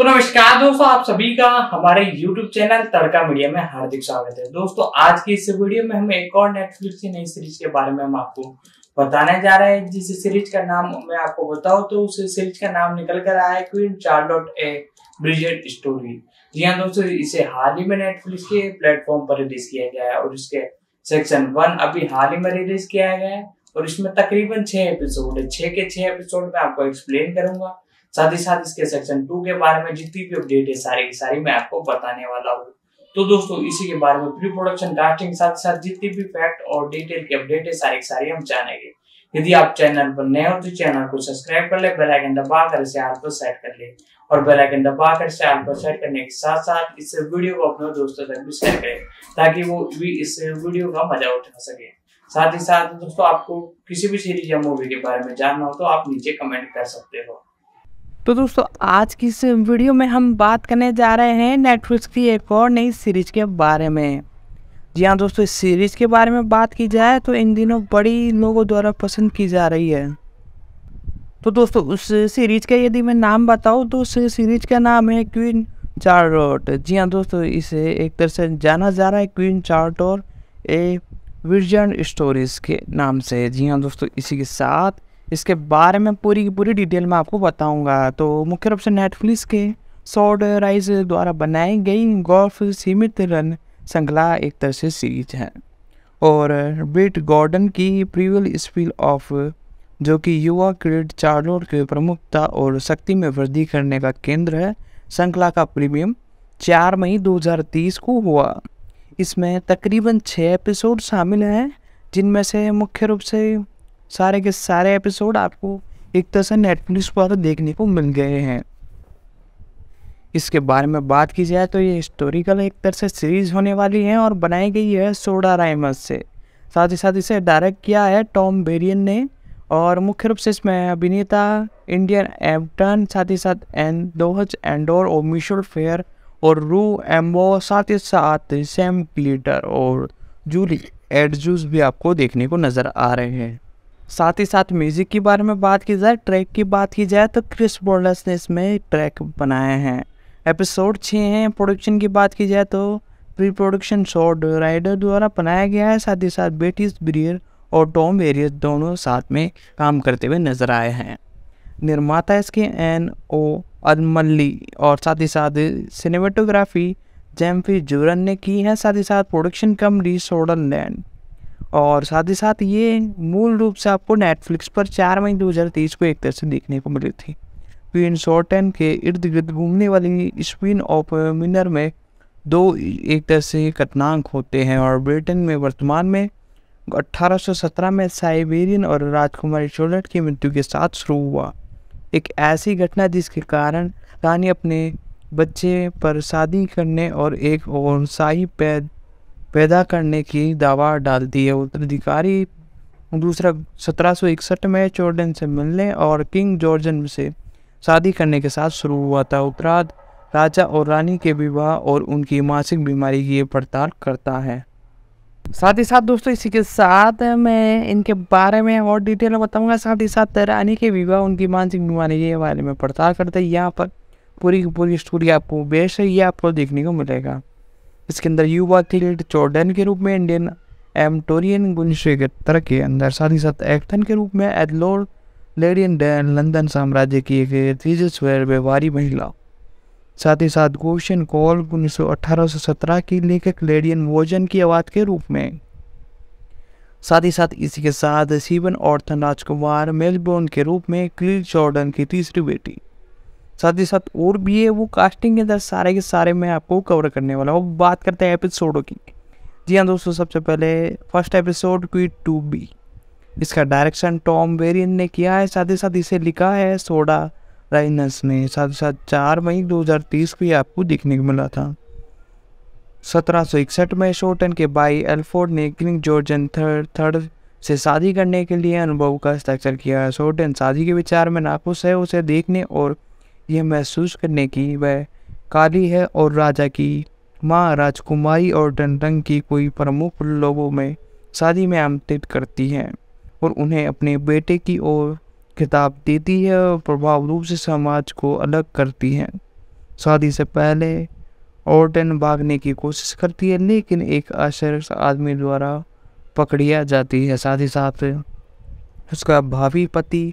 तो नमस्कार दोस्तों आप सभी का हमारे YouTube चैनल तड़का मीडिया में हार्दिक स्वागत है दोस्तों आज की इस वीडियो में हम एक और नेटफ्लिक्स की नई सीरीज के बारे में हम आपको बताने जा रहे हैं जिस सीरीज का नाम मैं आपको बताऊं तो उस सीरीज का नाम निकल कर आया है Queen Charlotte a Bridgerton story जी हाँ दोस्तों इसे हाल ही में नेटफ्लिक्स के प्लेटफॉर्म पर रिलीज किया गया है और इसके सेक्शन वन अभी हाल ही में रिलीज किया गया है और इसमें तकरीबन छह एपिसोड है छह के छह एपिसोड में आपको एक्सप्लेन करूंगा साथ ही साथ इसके सेक्शन टू के बारे में जितनी भी अपडेट है सारी की सारी मैं आपको बताने वाला हूँ तो दोस्तों इसी के बारे में प्री प्रोडक्शन कास्टिंग साथ ही साथ जितनी भी फैक्ट और डिटेल की अपडेट है सारी की सारी हम जानेंगे यदि आप चैनल पर नए हो तो चैनल को सब्सक्राइब कर ले बेल आइकन दबा कर इसे आल पर सेट कर ले और बेल आइकन दबा कर इसे आल पर सेट करने के साथ साथ इस वीडियो को अपने दोस्तों तक भी शेयर करें ताकि वो भी इस वीडियो का मजा उठा सके साथ ही साथ दोस्तों आपको किसी भी सीरीज या मूवी के बारे में जानना हो तो आप नीचे कमेंट कर सकते हो तो दोस्तों आज की इस वीडियो में हम बात करने जा रहे हैं नेटफ्लिक्स की एक और नई सीरीज के बारे में जी हाँ दोस्तों इस सीरीज के बारे में बात की जाए तो इन दिनों बड़ी लोगों द्वारा पसंद की जा रही है तो दोस्तों उस सीरीज का यदि मैं नाम बताऊँ तो उस सीरीज का नाम है क्वीन चार्टोर जी हाँ दोस्तों इसे एक तरह से जाना जा रहा है क्वीन चार्टोर ए विजन स्टोरीज के नाम से जी हाँ दोस्तों इसी के साथ इसके बारे में पूरी की पूरी डिटेल में आपको बताऊंगा तो मुख्य रूप से नेटफ्लिक्स के सॉड राइज द्वारा बनाई गई गोल्फ सीमित रन श्रृंखला एक तरह से सीरीज है और ब्रिट गॉर्डन की प्रीवियल स्पील ऑफ जो कि युवा क्रिकेट चार्लोट के प्रमुखता और शक्ति में वृद्धि करने का केंद्र है श्रृंखला का प्रीमियम चार मई 2030 को हुआ इसमें तकरीबन छः एपिसोड शामिल हैं जिनमें से मुख्य रूप से सारे के सारे एपिसोड आपको एक तरह से नेटफ्लिक्स पर तो देखने को मिल गए हैं इसके बारे में बात की जाए तो ये हिस्टोरिकल एक तरह से सीरीज होने वाली है और बनाई गई है सोडा राइमस से साथ ही साथ इसे डायरेक्ट किया है टॉम बेरियन ने और मुख्य रूप से इसमें अभिनेता इंडियन एवटन साथ ही साथ एन दोहज एंडोर और मिशोल फेयर और रू एम्बो साथ ही साथ सैम क्लीटर और जूली एडजूस भी आपको देखने को नज़र आ रहे हैं साथ ही साथ म्यूज़िक के बारे में बात की जाए ट्रैक की बात की जाए तो क्रिस बोर्डस ने इसमें ट्रैक बनाए हैं एपिसोड छः हैं प्रोडक्शन की बात की जाए तो प्री प्रोडक्शन शॉर्ट राइडर द्वारा बनाया गया है साथ ही साथ बेटिस ब्रियर और टॉम वेरियस दोनों साथ में काम करते हुए नजर आए हैं निर्माता इसके एन ओ अलमल्ली और साथ ही साथ सिनेमेटोग्राफी जेम्फी जूरन ने की है साथ ही साथ प्रोडक्शन कम सोडन लैंड और साथ ही साथ ये मूल रूप से आपको नेटफ्लिक्स पर चार मई तेईस को एक तरह से देखने को मिली थी क्वीन शॉर्टन के इर्द गिर्द घूमने वाली स्पिन ऑफ मिनर में दो एक तरह से खतरनाक होते हैं और ब्रिटेन में वर्तमान में 1817 में साइबेरियन और राजकुमारी चोलट की मृत्यु के साथ शुरू हुआ एक ऐसी घटना जिसके कारण रानी अपने बच्चे पर शादी करने और एक और शाही पैद पैदा करने की दावा डाल दी है उत्तराधिकारी दूसरा सत्रह में चोर्डन से मिलने और किंग जॉर्जन से शादी करने के साथ शुरू हुआ था उत्तराध राजा और रानी के विवाह और उनकी मानसिक बीमारी की पड़ताल करता है साथ ही साथ दोस्तों इसी के साथ मैं इनके बारे में और डिटेल में बताऊंगा साथ ही साथ रानी के विवाह उनकी मानसिक बीमारी के बारे में पड़ताल करते हैं यहाँ पर पूरी पूरी स्टोरी आपको बेस्ट है ये आपको देखने को मिलेगा इसके अंदर युवा एथलीट जॉर्डन के रूप में इंडियन एमटोरियन गुनशेगर के अंदर साथ ही साथ एक्टन के रूप में एदलोर लेडियन डैन लंदन साम्राज्य की एक तेजस्वर व्यवहारी महिला साथ ही साथ गोशन कॉल उन्नीस सौ अठारह सौ सत्रह की लेखक लेडियन वोजन की आवाज़ के रूप में साथ ही साथ इसी के साथ सीवन ऑर्थन राजकुमार मेलबोर्न के रूप में क्लील जॉर्डन की तीसरी बेटी साथ ही साथ और भी है वो कास्टिंग के अंदर सारे के सारे मैं आपको कवर करने वाला हूँ बात करते हैं एपिसोडों की जी हाँ दोस्तों सबसे पहले फर्स्ट एपिसोड की टू बी इसका डायरेक्शन टॉम वेरियन ने किया है साथ ही साथ इसे लिखा है सोडा राइनस ने साथ ही साथ चार मई 2030 को ये आपको देखने को मिला था सत्रह में शोटन के भाई एल्फोर्ड ने किंग जॉर्जन थर्ड थर्ड से शादी करने के लिए अनुभव का हस्ताक्षर किया है शोटन शादी के विचार में नाखुश है उसे देखने और यह महसूस करने की वह काली है और राजा की माँ राजकुमारी और डनरंग की कोई प्रमुख लोगों में शादी में आमंत्रित करती है और उन्हें अपने बेटे की ओर किताब देती है और प्रभाव रूप से समाज को अलग करती है शादी से पहले ऑर्डन भागने की कोशिश करती है लेकिन एक आश्चर्य आदमी द्वारा पकड़िया जाती है साथ ही साथ उसका भावी पति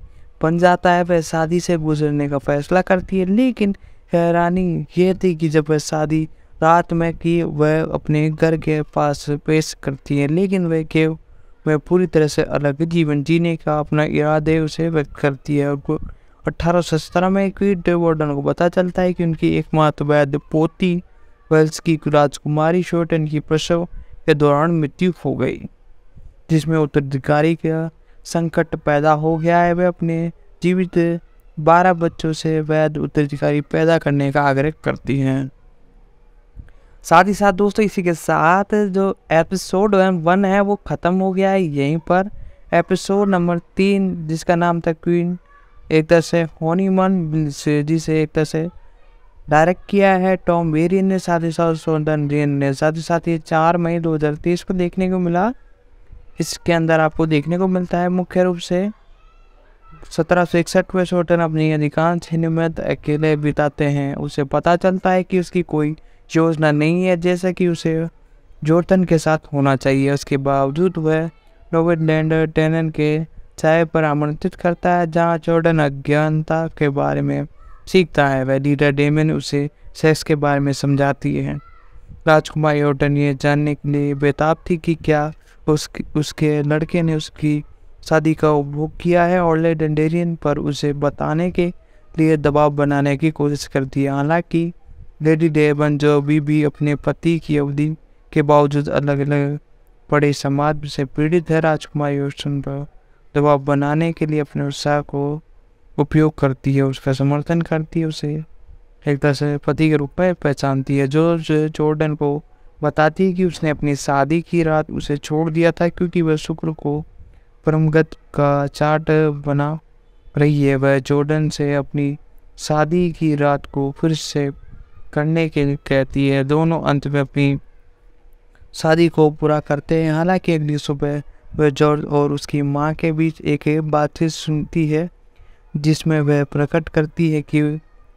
बन जाता है वह शादी से गुजरने का फैसला करती है लेकिन हैरानी ये थी कि जब वह शादी रात में की वह अपने घर के पास पेश करती है लेकिन वह केव वह पूरी तरह से अलग जीवन जीने का अपना इरादे उसे व्यक्त करती है और अट्ठारह में क्वीट वार्डन को पता चलता है कि उनकी एकमात्र वैध पोती वेल्स की राजकुमारी शोटन की प्रसव के दौरान मृत्यु हो गई जिसमें उत्तराधिकारी का संकट पैदा हो गया है वे अपने जीवित बारह बच्चों से वैध उत्तराधिकारी पैदा करने का आग्रह करती हैं साथ ही साथ दोस्तों इसी के साथ जो एपिसोड वन है वो ख़त्म हो गया है यहीं पर एपिसोड नंबर तीन जिसका नाम था क्वीन एक तरह से होनी मन से एक तरह से डायरेक्ट किया है टॉम वेरियन ने साथ ही साथ सोन ने साथ ही साथ ये चार मई 2023 को देखने को मिला इसके अंदर आपको देखने को मिलता है मुख्य रूप से सत्रह सौ इकसठ में शोटन अपनी अधिकांश हिन्मत अकेले बिताते हैं उसे पता चलता है कि उसकी कोई योजना नहीं है जैसा कि उसे जोर्टन के साथ होना चाहिए उसके बावजूद वह नोवेडलैंड टेनन के चाय पर आमंत्रित करता है जहाँ जॉर्डन अज्ञानता के बारे में सीखता है वह लीडर डेमिन उसे सेक्स के बारे में समझाती है राजकुमार योर्टन ये जानने के लिए बेताब थी कि क्या उसके उसके लड़के ने उसकी शादी का उपभोग किया है और लेडेंडेरियन पर उसे बताने के लिए दबाव बनाने की कोशिश करती है हालांकि लेडी डेबन जो अभी भी अपने पति की अवधि के बावजूद अलग अलग बड़े समाज से पीड़ित है राजकुमार योशन पर दबाव बनाने के लिए अपने उत्साह को उपयोग करती है उसका समर्थन करती है उसे एक तरह से पति के रूप में पहचानती है जो जॉर्डन को बताती है कि उसने अपनी शादी की रात उसे छोड़ दिया था क्योंकि वह शुक्र को परमगत का चार्ट बना रही है वह जॉर्डन से अपनी शादी की रात को फिर से करने के लिए कहती है दोनों अंत में अपनी शादी को पूरा करते हैं हालांकि अगली सुबह वह जॉर्ज और उसकी माँ के बीच एक बातचीत सुनती है जिसमें वह प्रकट करती है कि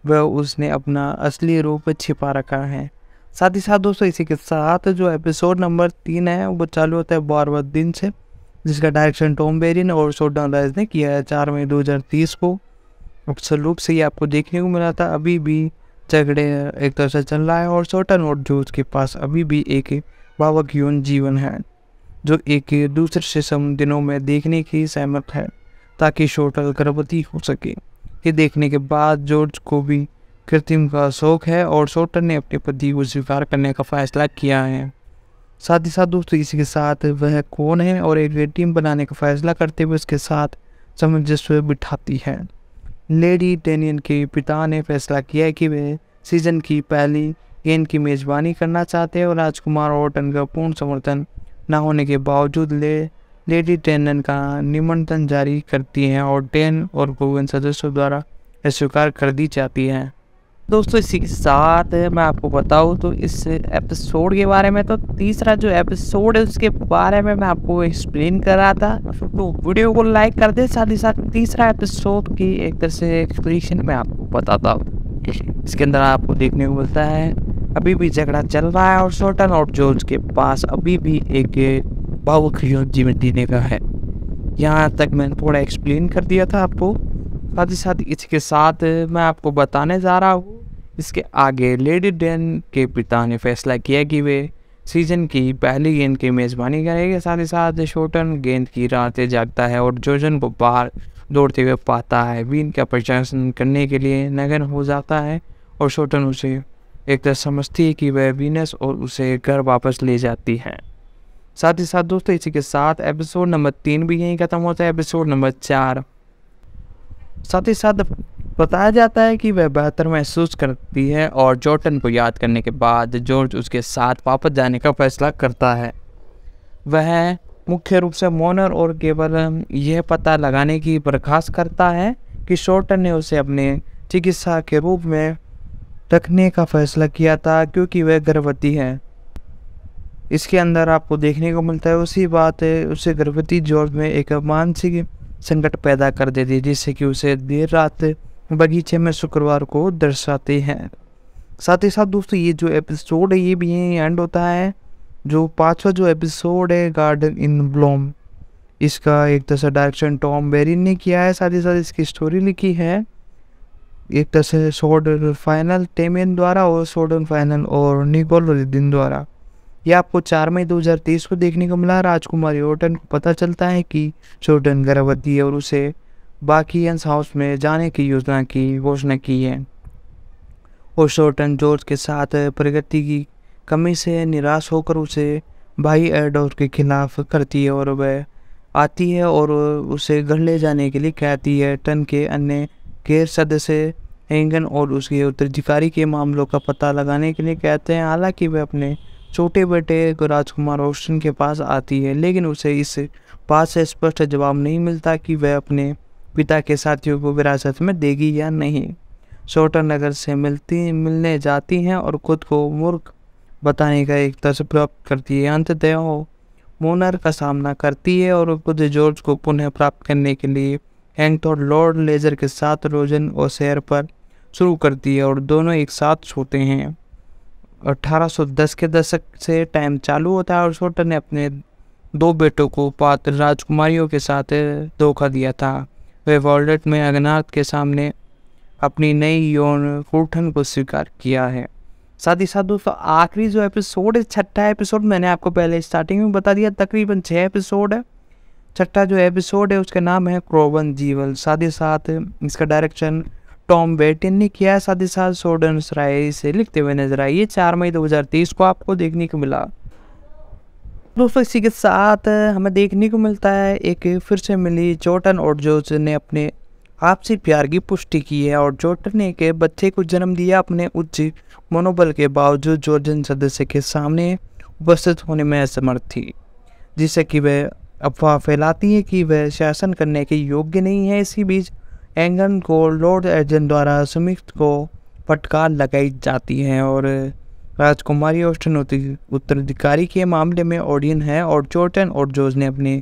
वह उसने अपना असली रूप छिपा रखा है साथ ही साथ दोस्तों इसी के साथ जो एपिसोड नंबर तीन है वो चालू होता है बारवा दिन से जिसका डायरेक्शन टॉम बेरी ने और सोडान राइज ने किया है चार मई तीस को अक्सर रूप से ही आपको देखने को मिला था अभी भी झगड़े एक तरह से चल रहा है और सोटन और जो के पास अभी भी एक भावक यौन जीवन है जो एक दूसरे से दिनों में देखने की सहमत है ताकि शोटल गर्भवती हो सके ये देखने के बाद जॉर्ज को भी कृत्रिम का शौक है और शोटन ने अपने पति को स्वीकार करने का फैसला किया है साथ ही साथ दोस्तों इसी के साथ वह कौन है और एक टीम बनाने का फैसला करते हुए उसके साथ सामंजस्व बिठाती है लेडी टेनियन के पिता ने फैसला किया है कि वे सीजन की पहली गेंद की मेज़बानी करना चाहते हैं और राजकुमार ओटन का पूर्ण समर्थन न होने के बावजूद ले लेडी टेनन का निमंत्रण जारी करती हैं और टेन और गोवन सदस्यों द्वारा स्वीकार कर दी जाती है दोस्तों इसी के साथ मैं आपको बताऊँ तो इस एपिसोड के बारे में तो तीसरा जो एपिसोड है उसके बारे में मैं आपको एक्सप्लेन कर रहा था तो वीडियो को लाइक कर दे साथ ही साथ तीसरा एपिसोड की एक तरह से एक्सप्लेन मैं आपको बताता हूँ इसके अंदर आपको देखने को मिलता है अभी भी झगड़ा चल रहा है और शोटन और जोर्ज के पास अभी भी एक भावुक जीवन जीने का है यहाँ तक मैंने थोड़ा एक्सप्लेन कर दिया था आपको साथ ही साथ इसके साथ मैं आपको बताने जा रहा हूँ इसके आगे लेडी डेन के पिता ने फैसला किया कि वे सीजन की पहली गेंद की मेज़बानी करेंगे साथ ही साथ शोटन गेंद की रातें जागता है और जोजन को बाहर दौड़ते हुए पाता है वीन का प्रशासन करने के लिए नगन हो जाता है और शोटन उसे एक तरह समझती है कि वह वीनस और उसे घर वापस ले जाती है साथ ही साथ दोस्तों इसी के साथ एपिसोड नंबर तीन भी यहीं ख़त्म होता है एपिसोड नंबर चार साथ ही साथ बताया जाता है कि वह बेहतर महसूस करती है और जॉर्टन को याद करने के बाद जॉर्ज उसके साथ वापस जाने का फैसला करता है वह मुख्य रूप से मोनर और केवल यह पता लगाने की बर्खास्त करता है कि शॉर्टन ने उसे अपने चिकित्सा के रूप में रखने का फैसला किया था क्योंकि वह गर्भवती है इसके अंदर आपको देखने को मिलता है उसी बात है उसे गर्भवती जॉर्ज में एक मानसिक संकट पैदा कर देती है जिससे कि उसे देर रात बगीचे में शुक्रवार को दर्शाते हैं साथ ही साथ दोस्तों ये जो एपिसोड है ये भी यहीं एंड होता है जो पांचवा जो एपिसोड है गार्डन इन ब्लॉम इसका एक तरह से डायरेक्शन टॉम बेरिन ने किया है साथ ही साथ इसकी स्टोरी लिखी है एक तरह से शॉर्ट फाइनल टेमिन द्वारा और शॉर्ट फाइनल और निकोल द्वारा यह आपको 4 मई 2023 को देखने को मिला राजकुमारी योटन को पता चलता है कि शोटन गर्भवती है और उसे बाकी अंस हाउस में जाने की योजना की घोषणा की है और शोटन जॉर्ज के साथ प्रगति की कमी से निराश होकर उसे भाई एडोर के खिलाफ करती है और वह आती है और उसे घर ले जाने के लिए कहती है टन के अन्य गैर सदस्य एंगन और उसके उत्तराधिकारी के मामलों का पता लगाने के लिए कहते हैं हालांकि वह अपने छोटे बेटे राजकुमार रोशन के पास आती है लेकिन उसे इस बात से स्पष्ट जवाब नहीं मिलता कि वह अपने पिता के साथियों को विरासत में देगी या नहीं शोटर नगर से मिलती मिलने जाती हैं और खुद को मूर्ख बताने का एक तस्व प्राप्त करती है अंततः वो मोनर का सामना करती है और खुद जॉर्ज को पुनः प्राप्त करने के लिए हैंक और लॉर्ड लेजर के साथ रोजन और सैर पर शुरू करती है और दोनों एक साथ सोते हैं 1810 के दशक से टाइम चालू होता है और सोटर ने अपने दो बेटों को पात्र राजकुमारियों के साथ धोखा दिया था वे वॉलेट में अगनाथ के सामने अपनी नई यौन कूठन को स्वीकार किया है साथ ही साथ दोस्तों आखिरी जो एपिसोड है छठा एपिसोड मैंने आपको पहले स्टार्टिंग में बता दिया तकरीबन छः एपिसोड है छठा जो एपिसोड है उसका नाम है क्रोवन जीवल साथ ही साथ इसका डायरेक्शन टॉम बेटिन ने किया साथ सोडन सराय से लिखते हुए नजर आई ये चार मई 2023 को आपको देखने को मिला दोस्तों इसी के साथ हमें देखने को मिलता है एक फिर से मिली जोटन और जोज ने अपने आपसी प्यार की पुष्टि की है और जोटन ने एक बच्चे को जन्म दिया अपने उच्च मनोबल के बावजूद जोर्जन सदस्य के सामने उपस्थित होने में असमर्थ थी जिससे कि वह अफवाह फैलाती है कि वह शासन करने के योग्य नहीं है इसी बीच एंगन को लॉर्ड एर्जन द्वारा सुमित को फटकार लगाई जाती है और राजकुमारी ऑस्टन उत्तराधिकारी के मामले में ओडियन है और चोटन और जोज ने अपने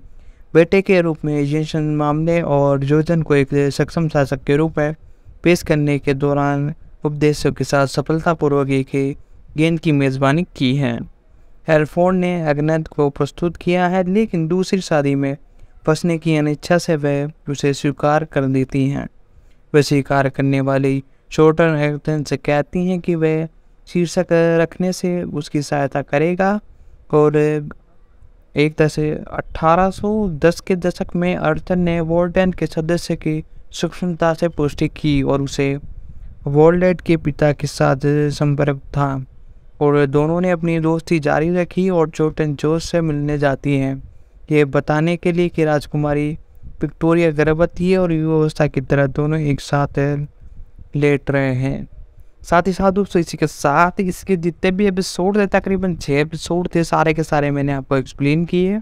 बेटे के रूप में एजेंशन मामले और जोजन को एक सक्षम शासक के रूप में पेश करने के दौरान उपदेशों के साथ सफलतापूर्वक एक गेंद की मेज़बानी की है हेलफोर्ड ने अग्नद को प्रस्तुत किया है लेकिन दूसरी शादी में फंसने की अनिच्छा से वह उसे स्वीकार कर देती हैं वह स्वीकार करने वाली शोटन एक्टन से कहती हैं कि वह शीर्षक रखने से उसकी सहायता करेगा और एक तरह से दस के दशक में अर्थन ने वॉल्टन के सदस्य की सूक्ष्मता से पुष्टि की और उसे वॉल्डेट के पिता के साथ संपर्क था और दोनों ने अपनी दोस्ती जारी रखी और चोटन जोश से मिलने जाती हैं ये बताने के लिए कि राजकुमारी विक्टोरिया गर्भवती है और युवावस्था की तरह दोनों एक साथ लेट रहे हैं साथ ही साथ दोस्तों इसी के साथ इसके जितने भी एपिसोड थे तकरीबन छः एपिसोड थे सारे के सारे मैंने आपको एक्सप्लेन किए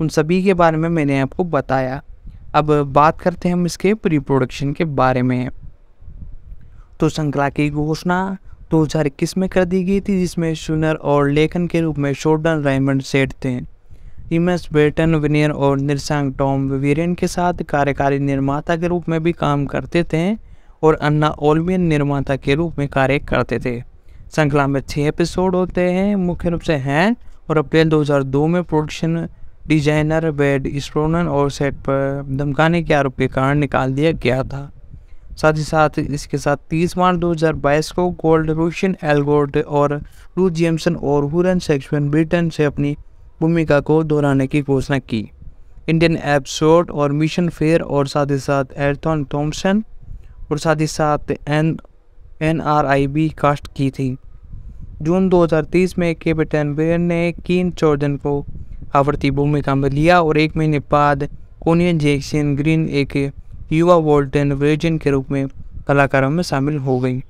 उन सभी के बारे में मैंने आपको बताया अब बात करते हैं हम इसके प्री प्रोडक्शन के बारे में तो श्रृंखला की घोषणा 2021 में कर दी गई थी जिसमें सुनर और लेखन के रूप में शोर्डन रेमंड सेठ थे टीमस बेटन विनियर और निरसांग टॉम विवेरियन के साथ कार्यकारी निर्माता के रूप में भी काम करते थे और अन्ना ओलमियन निर्माता के रूप में कार्य करते थे श्रृंखला में छः एपिसोड होते हैं मुख्य रूप से हैं और अप्रैल 2002 में प्रोडक्शन डिजाइनर बेड स्प्रोनन और सेट पर धमकाने के आरोप के कारण निकाल दिया गया था साथ ही साथ इसके साथ 30 मार्च 2022 को गोल्ड रूशियन एलगोर्ड और रू जेम्सन और हुरन सेक्शन ब्रिटेन से अपनी भूमिका को दोहराने की घोषणा की इंडियन एपसोड और मिशन फेयर और साथ ही साथ एर्थन थॉम्सन और साथ ही साथ एन एन आर आई भी कास्ट की थी जून 2030 में कैप्टन बेर ने कीन चौर्जन को आवर्ती भूमिका में लिया और एक महीने बाद कोनियन जैक्सन ग्रीन एक युवा वोल्टन वर्जन के रूप में कलाकारों में शामिल हो गई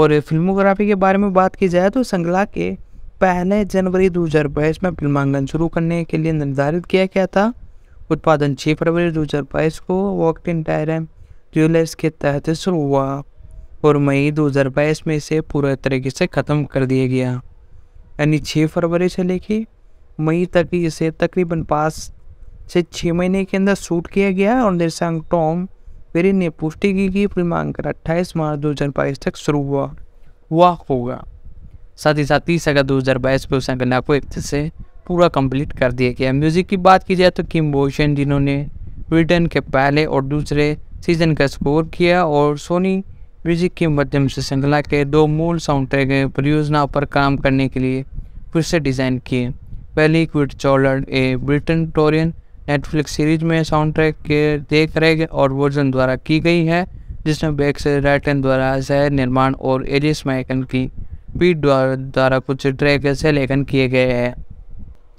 और फिल्मोग्राफी के बारे में बात की जाए तो संगला के पहले जनवरी बाईस में फिल्मांकन शुरू करने के लिए निर्धारित किया गया था उत्पादन छः फरवरी बाईस को वॉक इन टायरम ज्वेलर्स के तहत शुरू हुआ और मई 2022 में इसे पूरे तरीके से ख़त्म कर दिया गया यानी छः फरवरी से लेके मई तक इसे तकरीबन पाँच से छः महीने के अंदर शूट किया गया और निर्देशक टॉम वेरी ने पुष्टि की कि फिल्मांकन अट्ठाईस मार्च 2022 तक शुरू हुआ वाह होगा साथ ही साथ तीस अगस्त दो हज़ार बाईस पर उस गन्ना को एक से पूरा कंप्लीट कर दिया गया म्यूज़िक की बात की जाए तो किम बोशन जिन्होंने ब्रिटेन के पहले और दूसरे सीजन का स्कोर किया और सोनी म्यूजिक के माध्यम से श्रृंखला के दो मूल साउंड ट्रैक परियोजना पर काम करने के लिए फिर से डिज़ाइन किए पहली Queen Charlotte a Bridgerton Netflix series में साउंड ट्रैक के देख रेख और वर्जन द्वारा की गई है जिसमें बैक से द्वारा जहर निर्माण और एजिस मैकन की पीठ द्वारा कुछ ट्रैक से लेखन किए गए हैं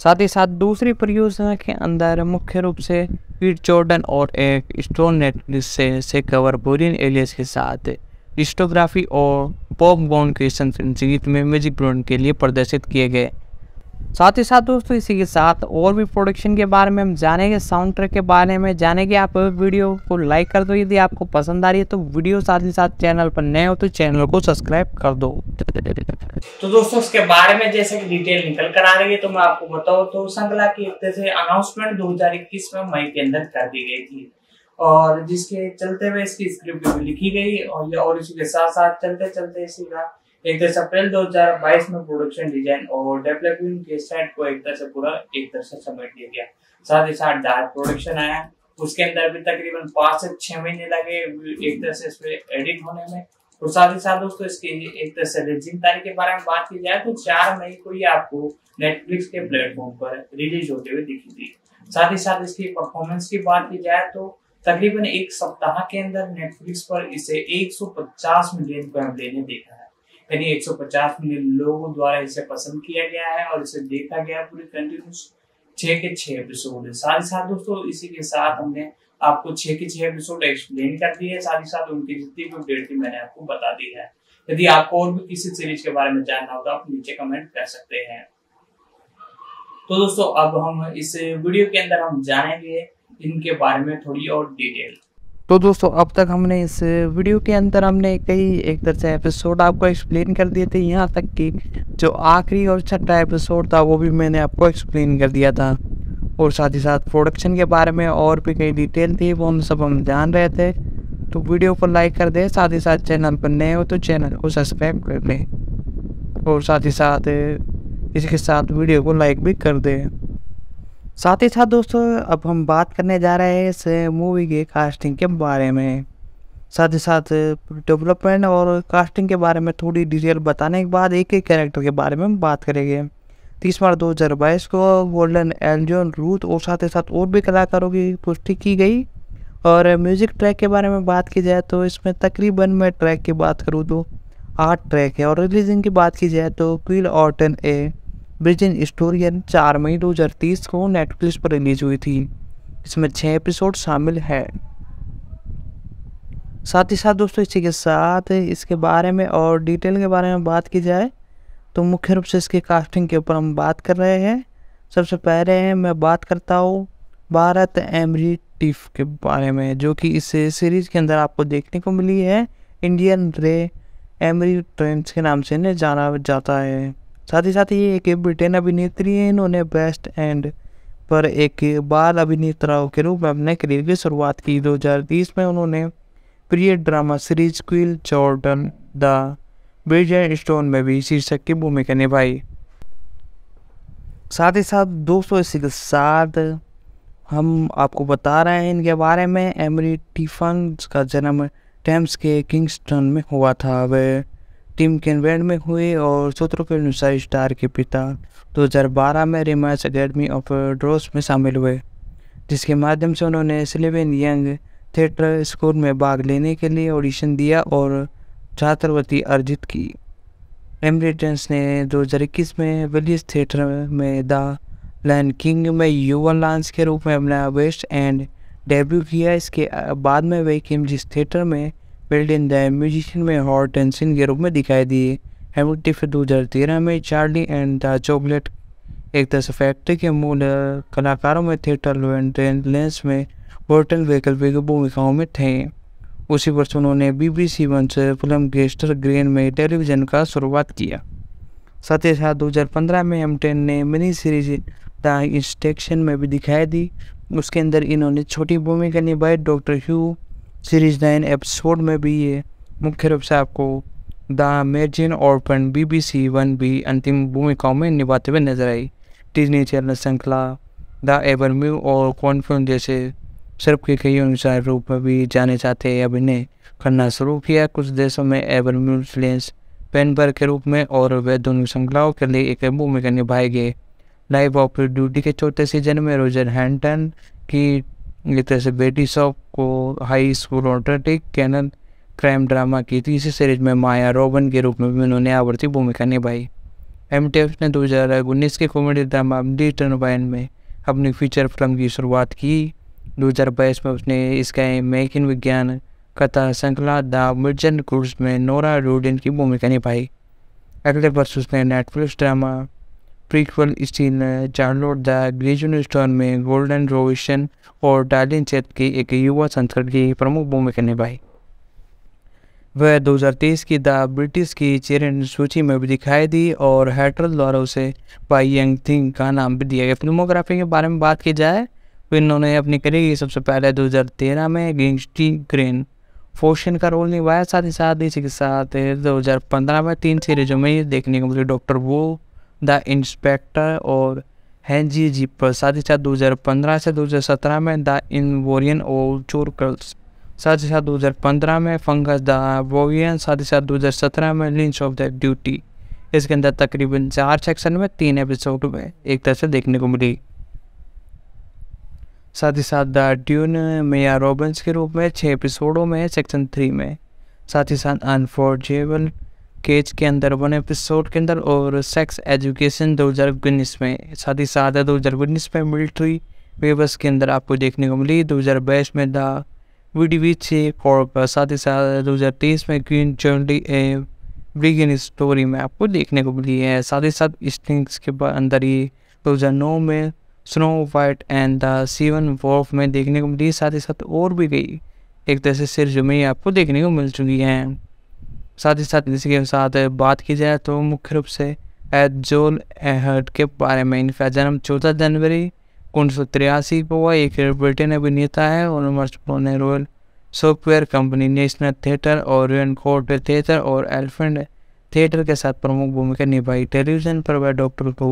साथ ही साथ दूसरी परियोजना के अंदर मुख्य रूप से पीट चोर्डन और एक स्टोन नेट से से कवर बोरियन एलियस के साथ डिस्टोग्राफी और पॉप बॉन्ड के संगीत में म्यूजिक ब्रांड के लिए प्रदर्शित किए गए साथ ही साथ दोस्तों इसी के साथ और भी प्रोडक्शन के बारे में हम जानेंगे साउंड ट्रैक के बारे में जानेंगे आप वीडियो को लाइक कर दो यदि आपको पसंद आ रही है तो वीडियो साथ ही साथ चैनल पर नए हो तो चैनल को सब्सक्राइब कर दो तो दोस्तों इसके बारे में जैसे कि डिटेल निकल कर आ रही है तो मैं आपको बताऊँ तो संगला की एक अनाउंसमेंट दो में मई के अंदर कर दी गई थी और जिसके चलते हुए इसकी स्क्रिप्ट लिखी गई और इसी के साथ साथ चलते चलते इसी का इकतीस अप्रैल 2022 में प्रोडक्शन डिजाइन और डेवलपमेंट के सेट को एक तरह से पूरा एक तरह से समेट लिया गया साथ ही साथ डार्क प्रोडक्शन आया उसके अंदर भी तकरीबन पांच से छह महीने लगे एक तरह से इसमें एडिट होने में और तो साथ ही साथ दोस्तों इसके एक तरह से रिलीजिंग तारीख के बारे में बात की जाए तो चार मई को ये आपको नेटफ्लिक्स के प्लेटफॉर्म पर रिलीज होते हुए दिखी थी साथ ही साथ इसकी परफॉर्मेंस की बात की जाए तो तकरीबन एक सप्ताह के अंदर नेटफ्लिक्स पर इसे 150 मिलियन फैमिली ने देखा यानी 150 मिलियन लोगों द्वारा इसे पसंद किया गया है और इसे देखा गया पूरे कंटिन्यूस छः के छह एपिसोड है साथ ही साथ दोस्तों इसी के साथ हमने आपको छः के छह एपिसोड एक्सप्लेन कर दिए है साथ ही साथ उनकी जितनी भी अपडेट थी मैंने आपको बता दी है यदि आपको और भी किसी सीरीज के बारे में जानना हो तो आप नीचे कमेंट कर सकते हैं तो दोस्तों अब हम इस वीडियो के अंदर हम जानेंगे इनके बारे में थोड़ी और डिटेल तो दोस्तों अब तक हमने इस वीडियो के अंदर हमने कई एक तरह से एपिसोड आपको एक्सप्लेन कर दिए थे यहाँ तक कि जो आखिरी और छठा एपिसोड था वो भी मैंने आपको एक्सप्लेन कर दिया था और साथ ही साथ प्रोडक्शन के बारे में और भी कई डिटेल थी वो हम सब हम जान रहे थे तो वीडियो को लाइक कर दें साथ ही साथ चैनल पर नए हो तो चैनल को सब्सक्राइब कर लें और साथ ही साथ इसके साथ वीडियो को लाइक भी कर दें साथ ही साथ दोस्तों अब हम बात करने जा रहे हैं इस मूवी के कास्टिंग के बारे में साथ ही साथ डेवलपमेंट और कास्टिंग के बारे में थोड़ी डिटेल बताने के बाद एक एक कैरेक्टर के बारे में बात करेंगे तीस मार्च दो हज़ार बाईस को गोल्डन एल्जोन रूथ और साथ ही साथ और भी कलाकारों की पुष्टि की गई और म्यूज़िक ट्रैक के बारे में बात की जाए तो इसमें तकरीबन मैं ट्रैक की बात करूँ तो आठ ट्रैक है और रिलीजिंग की बात की जाए तो क्वील ऑटन ए ब्रिजिन स्टोरियन चार मई 2030 को नेटफ्लिक्स पर रिलीज हुई थी इसमें छः एपिसोड शामिल है साथ ही साथ दोस्तों इसी के साथ इसके बारे में और डिटेल के बारे में बात की जाए तो मुख्य रूप से इसके कास्टिंग के ऊपर हम बात कर रहे हैं सबसे पहले हैं मैं बात करता हूँ भारत एमरी टिफ के बारे में जो कि इस सीरीज के अंदर आपको देखने को मिली है इंडियन रे एमरी ट्रेंड्स के नाम से इन्हें जाना जाता है साथ ही साथ ये एक ब्रिटेन अभिनेत्री हैं इन्होंने बेस्ट एंड पर एक बाल अभिनेत्राओं के रूप में अपने करियर की शुरुआत की 2030 में उन्होंने प्रिय ड्रामा सीरीज क्विल जॉर्डन द ब्रिज एंड स्टोन में भी शीर्षक की भूमिका निभाई साथ ही साथ दोस्तों इसी के साथ हम आपको बता रहे हैं इनके बारे में एमरी टिफन का जन्म टेम्स के किंगस्टन में हुआ था वह टीम कैनबेड में हुई और सूत्रों के अनुसार स्टार के पिता 2012 में रिमांस अकेडमी ऑफ ड्रोस में शामिल हुए जिसके माध्यम से उन्होंने स्लिवेन यंग थिएटर स्कूल में भाग लेने के लिए ऑडिशन दिया और छात्रवृत्ति अर्जित की एमरिटेंस ने दो हज़ार इक्कीस में विलियस थिएटर में द लैन किंग में युवा लांस के रूप में अपना वेस्ट एंड डेब्यू किया इसके बाद में वे जिस थिएटर में बिल्ड इन द म्यूजिशियन में हॉट एंड सिन के रूप में दिखाई दिए हेमिटिफ दो हज़ार तेरह में चार्ली एंड द चॉकलेट एक दस फैक्ट्री के मूल कलाकारों में थे लेंस में बॉटल वैकल्पिक भूमिकाओं में थे उसी वर्ष उन्होंने बीबीसी बी सी वन से फिल्म गेस्टर ग्रेन में टेलीविज़न का शुरुआत किया साथ ही साथ दो हज़ार पंद्रह में एम टेन ने मिनी सीरीज द इंस्टेक्शन में भी दिखाई दी उसके अंदर इन्होंने छोटी भूमिका निभाई Doctor Who series nine episode में भी ये मुख्य रूप से आपको द मेजिन orphan B B C one भी अंतिम भूमिकाओं में निभाते हुए नजर आई डिजनी चैनल श्रृंखला द म्यू और कॉन्फ्रेंस जैसे सर्फ के कई अनुसार रूप में भी जाने जाते अभिनय करना शुरू किया कुछ देशों में एवरम्यू फ्लेंस पेनबर के रूप में और दोनों श्रृंखलाओं के लिए एक भूमिका निभाए गए लाइव ऑफ ड्यूटी के चौथे सीजन में रोजर हैंटन की जैसे बेटी सॉफ को हाई स्कूल ऑटोटिक ड्रेटिक कैनन क्राइम ड्रामा की तीसरी सीरीज में माया रोबन के रूप में भी उन्होंने आवर्ती भूमिका निभाई एम ने दो हज़ार उन्नीस के कॉमेडी ड्रामा डी टर्नबाइन में अपनी फीचर फिल्म की शुरुआत की दो हज़ार बाईस में उसने इसका इन विज्ञान कथा श्रृंखला द मिर्जन कुर्स में नोरा रूडिन की भूमिका निभाई अगले वर्ष उसने नेटफ्लिक्स ड्रामा प्रीक्वल स्टील ने चार्लोट द ग्रेजुअल स्टोन में गोल्डन रोविशन और डार्लिन चेत के एक युवा संस्करण की प्रमुख भूमिका निभाई वह 2023 की द ब्रिटिश की चेरन सूची में भी दिखाई दी और हैटरल द्वारा उसे बाई यंग थिंग का नाम भी दिया गया फिल्मोग्राफी के बारे में बात की जाए तो इन्होंने अपनी करियर की सबसे पहले 2013 में गिंगस्टी ग्रेन फोशन का रोल निभाया साथ ही साथ इसी के साथ 2015 में तीन सीरीजों में देखने को मिली डॉक्टर वो द इंस्पेक्टर और हैं जी जी प्रसाद साथ साथ दो हज़ार पंद्रह से दो हज़ार सत्रह में द इन वोरियन और चोरकल्स साथ ही साथ दो हज़ार पंद्रह में फंगस द वोवियन साथ ही साथ दो हज़ार सत्रह में लिंच ऑफ द ड्यूटी इसके अंदर तकरीबन चार सेक्शन में तीन एपिसोड में एक तरह से देखने को मिली साथ ही साथ द ड्यून मेया रॉबिन्स के रूप में छः एपिसोडों में सेक्शन थ्री में साथ ही साथ अनफॉर्जेबल केज के अंदर वन एपिसोड के अंदर और सेक्स एजुकेशन दो हज़ार उन्नीस में साथ ही साथ दो हज़ार उन्नीस में मिलिट्री वेबस के अंदर आपको देखने को मिली दो हज़ार बाईस में द वी डी वी छे और साथ ही साथ दो हज़ार तेईस में क्वीन चौंडी ब्रिगिन स्टोरी में आपको देखने को मिली है साथ ही साथ स्टिंग्स के अंदर ही दो हज़ार नौ में snow white and the seven वॉफ में देखने को मिली साथ ही साथ और भी गई एक तरह से सिर जुमे आपको देखने को मिल चुकी हैं साथ ही साथ इसके साथ बात की जाए तो मुख्य रूप से एजोल एहर्ट के बारे में इनका जन्म चौदह जनवरी उन्नीस सौ तिरासी को हुआ एक ब्रिटेन अभिनेता है और उन्होंने royal software company national theatre और रॉयल कोर्ट थिएटर और एल्फेंड थिएटर के साथ प्रमुख भूमिका निभाई टेलीविजन पर वह डॉक्टर को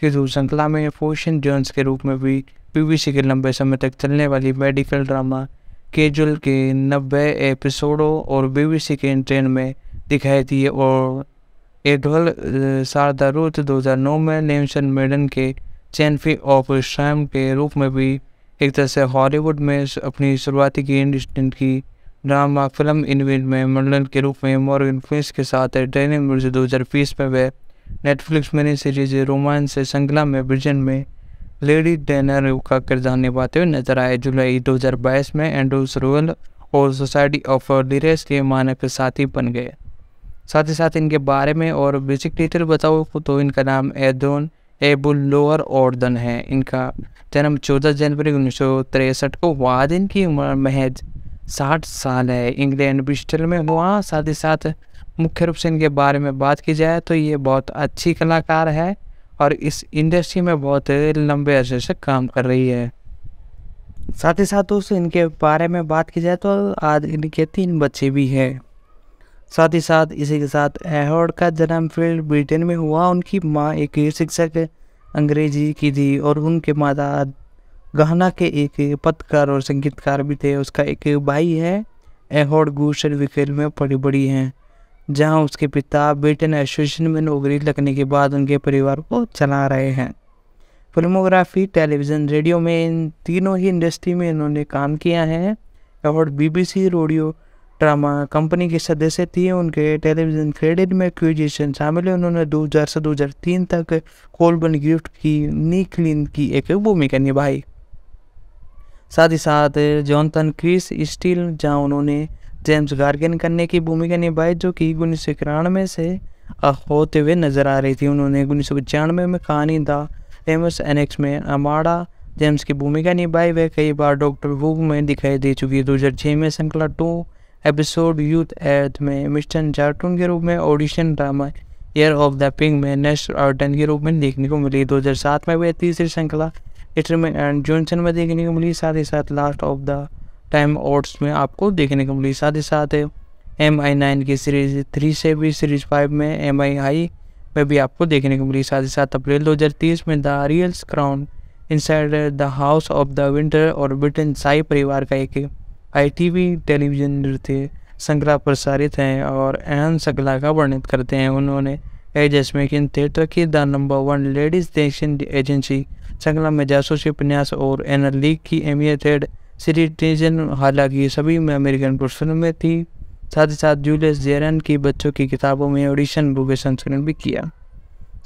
की श्रृंखला में फोशन जोन्स के रूप में भी पीबीसी के लंबे समय तक चलने वाली मेडिकल ड्रामा केजुल के नब्बे एपिसोडों और बीबीसी के इंटरन में दिखाई दी और एडवल शारदा रूथ 2009 में नेमसन मेडन के चैनफी ऑफ श्रैम के रूप में भी एक तरह से हॉलीवुड में अपनी शुरुआती की इंडस्ट्रेंट की ड्रामा फिल्म इन्वेंट में मंडलन के रूप में मॉर्गन फ्लिस के साथ ट्रेनिंग दो हज़ार बीस में वह नेटफ्लिक्स मिनी सीरीज रोमांस श्रृंखला में ब्रिजन में लेडी डेनर का किरदार निभाते हुए नजर आए जुलाई 2022 में एंड्रूस रोल और सोसाइटी ऑफ लिरेस के मानव के साथी बन गए साथ ही साथ इनके बारे में और बेसिक डिटेल बताओ तो इनका नाम एदोन एबुल लोअर ऑर्डन है इनका जन्म 14 जनवरी उन्नीस को हुआ इनकी उम्र महज साठ साल है इंग्लैंड ब्रिस्टल में हुआ साथ ही साथ मुख्य रूप से इनके बारे में बात की जाए तो ये बहुत अच्छी कलाकार है और इस इंडस्ट्री में बहुत लंबे अरसे से काम कर रही है साथ ही साथ दोस्तों इनके बारे में बात की जाए तो आज इनके तीन बच्चे भी हैं साथ ही साथ इसी के साथ एहॉर्ड का जन्म फील्ड ब्रिटेन में हुआ उनकी माँ एक शिक्षक अंग्रेजी की थी और उनके माता गहना के एक पत्रकार और संगीतकार भी थे उसका एक भाई है एहॉर्ड गुशर विकेल में पड़ी बड़ी हैं जहां उसके पिता ब्रिटेन एसोसिएशन में नौकरी लगने के बाद उनके परिवार को चला रहे हैं फिल्मोग्राफी टेलीविज़न रेडियो में इन तीनों ही इंडस्ट्री में इन्होंने काम किया है और बीबीसी रेडियो ड्रामा कंपनी के सदस्य थी उनके टेलीविज़न क्रेडिट में क्यूजेशन शामिल है उन्होंने हजार से तीन तक कोलबन गिफ्ट की नी क्लिन की एक भूमिका निभाई साथ ही साथ जॉनथन क्रिस स्टील जहाँ उन्होंने जेम्स गार्गन करने की भूमिका निभाई जो कि उन्नीस सौ इक्यानवे से होते हुए नजर आ रही थी उन्होंने उन्नीस सौ पचानवे में कहानी द फेमस एनेक्स में अमाड़ा जेम्स की भूमिका निभाई वह कई बार डॉक्टर वो में दिखाई दे चुकी है दो हज़ार छः में श्रृंखला टू एपिसोड यूथ एर्थ में मिस्टर जार्टून के रूप में audition drama year of the पिंग में नेशनल आर्टन के रूप में देखने को मिली 2007 में वह तीसरी श्रृंखला इटर में एंड जॉनसन में देखने को मिली साथ ही साथ last of the time lords में आपको देखने को मिली साथ ही साथ एम आई नाइन की सीरीज थ्री से भी सीरीज फाइव में एम आई हाई में भी आपको देखने को मिली साथ ही साथ अप्रैल दो हजार तीस में the reals crown inside the house of the winter और ब्रिटेन साई परिवार का एक आई टी वी टेलीविजन नृत्य श्रृंखला प्रसारित हैं और अहम श्रृंखला का वर्णित करते हैं उन्होंने एजस मेकिन थिएटर की the number one ladies agency श्रृंखला में जासूसी उपन्यास और एनर लीग की एमियटेड सीरीटेजन हालांकि सभी में अमेरिकन पुरुषों में थी साथ ही साथ जूलियस जेरन की बच्चों की किताबों में ऑडिशन बुक संस्करण भी किया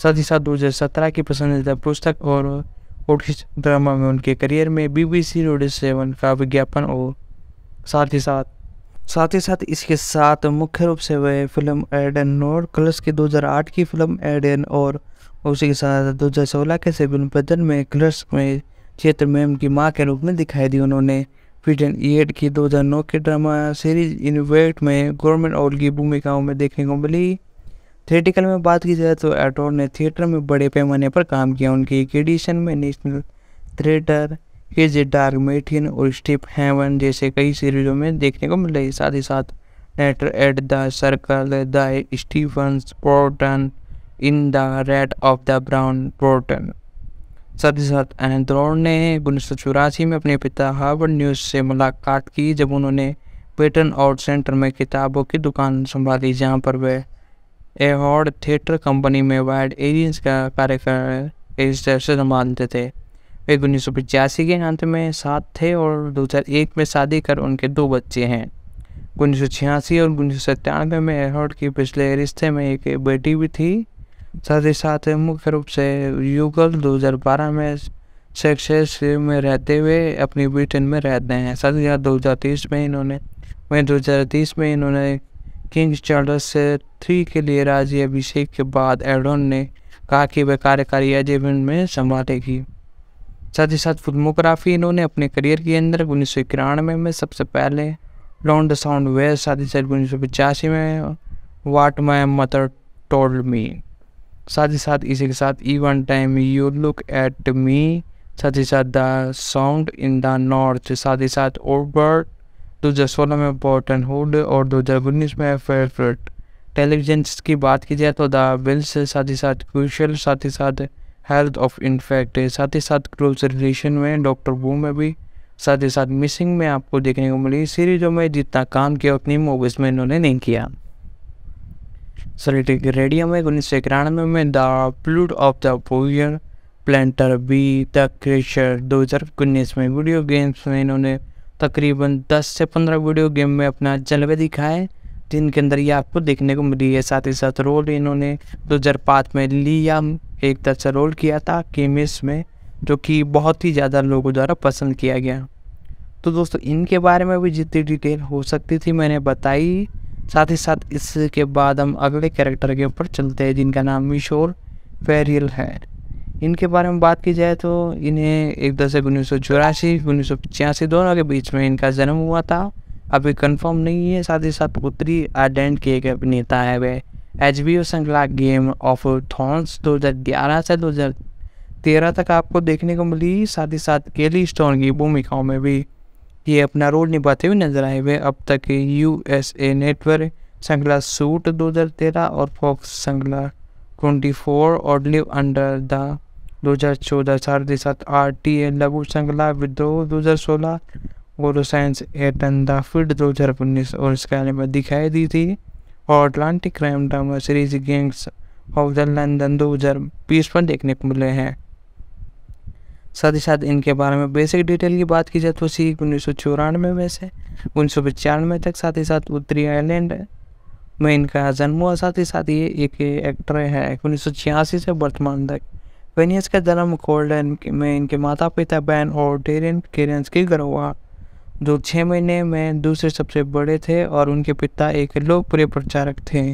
साथ ही साथ दो हजार सत्रह की पसंदीदा पुस्तक और ड्रामा में उनके करियर में बीबीसी रोड सेवन का विज्ञापन और साथ ही साथ साथ ही साथ इसके साथ मुख्य रूप से वह फिल्म एडन नोर क्लस की 2008 की फिल्म एडन और उसी के साथ 2016 के सिविल बदन में क्लस में क्षेत्र में उनकी माँ के रूप में दिखाई दी उन्होंने फिटन एंड एड की 2009 के ड्रामा सीरीज इनवेट में गवर्नमेंट और की भूमिकाओं में देखने को मिली थिएटिकल में बात की जाए तो एटोर ने थिएटर में बड़े पैमाने पर काम किया उनकी एक एडिशन में नेशनल थिएटर के डार्क मेटिन और स्टीफ हेवन जैसे कई सीरीजों में देखने को मिल रही साथ ही साथ नेटर at the circle the Stephen पोर्टन in the red of the brown पोर्टन साथ ही साथ अनंत ने उन्नीस सौ चौरासी में अपने पिता हार्वर्ड न्यूज़ से मुलाकात की जब उन्होंने पेटर्न आउट सेंटर में किताबों की दुकान संभाली जहाँ पर वे एहॉर्ड थिएटर कंपनी में वाइड एरियंस का कार्यक्रम इस तरह से संभालते थे वे उन्नीस सौ पचासी के अंत में साथ थे और दो हज़ार एक में शादी कर उनके दो बच्चे हैं उन्नीस सौ छियासी और उन्नीस सौ सत्तानवे में एहॉर्ड के पिछले रिश्ते में एक बेटी भी थी साथ ही साथ मुख्य रूप से युगल 2012 में सक्सेस में रहते हुए अपनी ब्रिटेन में रहते हैं साथ ही साथ दो में इन्होंने वहीं दो में इन्होंने किंग्स चार्ल्स थ्री के लिए राज्य अभिषेक के बाद एडोन ने कहा कि वह कार्यकारी अजीवन में संभालेगी साथ ही साथ फिल्मोग्राफी इन्होंने अपने करियर के अंदर उन्नीस सौ इक्यानवे में सबसे पहले लॉन्ड साउंड वेस्ट साथ ही साथ उन्नीस सौ पचासी में वाट माई मदर टोल्ड मी साथ ही साथ इसी के साथ ई one time you look at me साथ ही साथ the sound in the north साथ ही साथ ओवर दो हज़ार सोलह में बॉटन हुड और दो हज़ार उन्नीस में फेवरेट टेलीविजन की बात की जाए तो द बिल्स साथ ही साथ क्रूशल साथ ही साथ हेल्थ ऑफ इन्फेक्ट साथ ही साथ क्लोज रिलेशन में डॉक्टर वो में भी साथ ही साथ मिसिंग में आपको देखने को मिली सीरीजों में जितना काम किया उतनी मूवीज़ में इन्होंने नहीं किया Salitic radium है उन्नीस सौ इक्यानवे में द प्लूट ऑफ द पोजर प्लेंटर बी द क्रेशर दो हज़ार उन्नीस में वीडियो गेम्स में इन्होंने तकरीबन दस से पंद्रह वीडियो गेम में अपना जलवे दिखाए जिनके अंदर ये आपको देखने को मिली है साथ ही साथ रोल इन्होंने दो हज़ार पाँच में लियाम एक तरह से रोल किया था केमिस में जो कि बहुत ही ज़्यादा लोगों द्वारा पसंद किया गया तो दोस्तों इनके बारे में भी जितनी डिटेल हो सकती थी मैंने बताई साथ ही साथ इसके बाद हम अगले कैरेक्टर के ऊपर चलते हैं जिनका नाम मिशोर फेरियल है इनके बारे में बात की जाए तो इन्हें एक दशक उन्नीस सौ चौरासी उन्नीस सौ पचासी दोनों के बीच में इनका जन्म हुआ था अभी कंफर्म नहीं है साथ ही साथ पुत्री आर्डेंट के एक अभिनेता है वे एच बी ओ श्रृंखला गेम ऑफ थॉन्स दो हज़ार ग्यारह से दो हजार तेरह तक आपको देखने को मिली साथ ही साथ केली स्टोन की भूमिकाओं में भी ये अपना रोल निभाते हुए नजर आए हुए अब तक यू एस ए नेटवर्क संगला सूट दो हजार तेरह और फॉक्स संगला ट्वेंटी फोर और लिव अंडर द चौदह चार के साथ आर टी ए लघु संगला हज़ार सोलह और science at and the field दो हज़ार उन्नीस और इसके बारे में दिखाई दी थी और Atlantic crime drama series gangs of the London बीस पर देखने को मिले हैं साथ ही साथ इनके बारे में बेसिक डिटेल की बात की जाए तो सी उन्नीस सौ चौरानवे में से उन्नीस सौ पचानवे तक साथ ही साथ उत्तरी आयरलैंड में इनका जन्म हुआ साथ ही साथ ये एक एक्टर है उन्नीस सौ छियासी से वर्तमान तक वेनियस का जन्म कोल्डन में इनके माता पिता बैन और डेरियन केरेंस के घर हुआ जो छः महीने में दूसरे सबसे बड़े थे और उनके पिता एक लोकप्रिय प्रचारक थे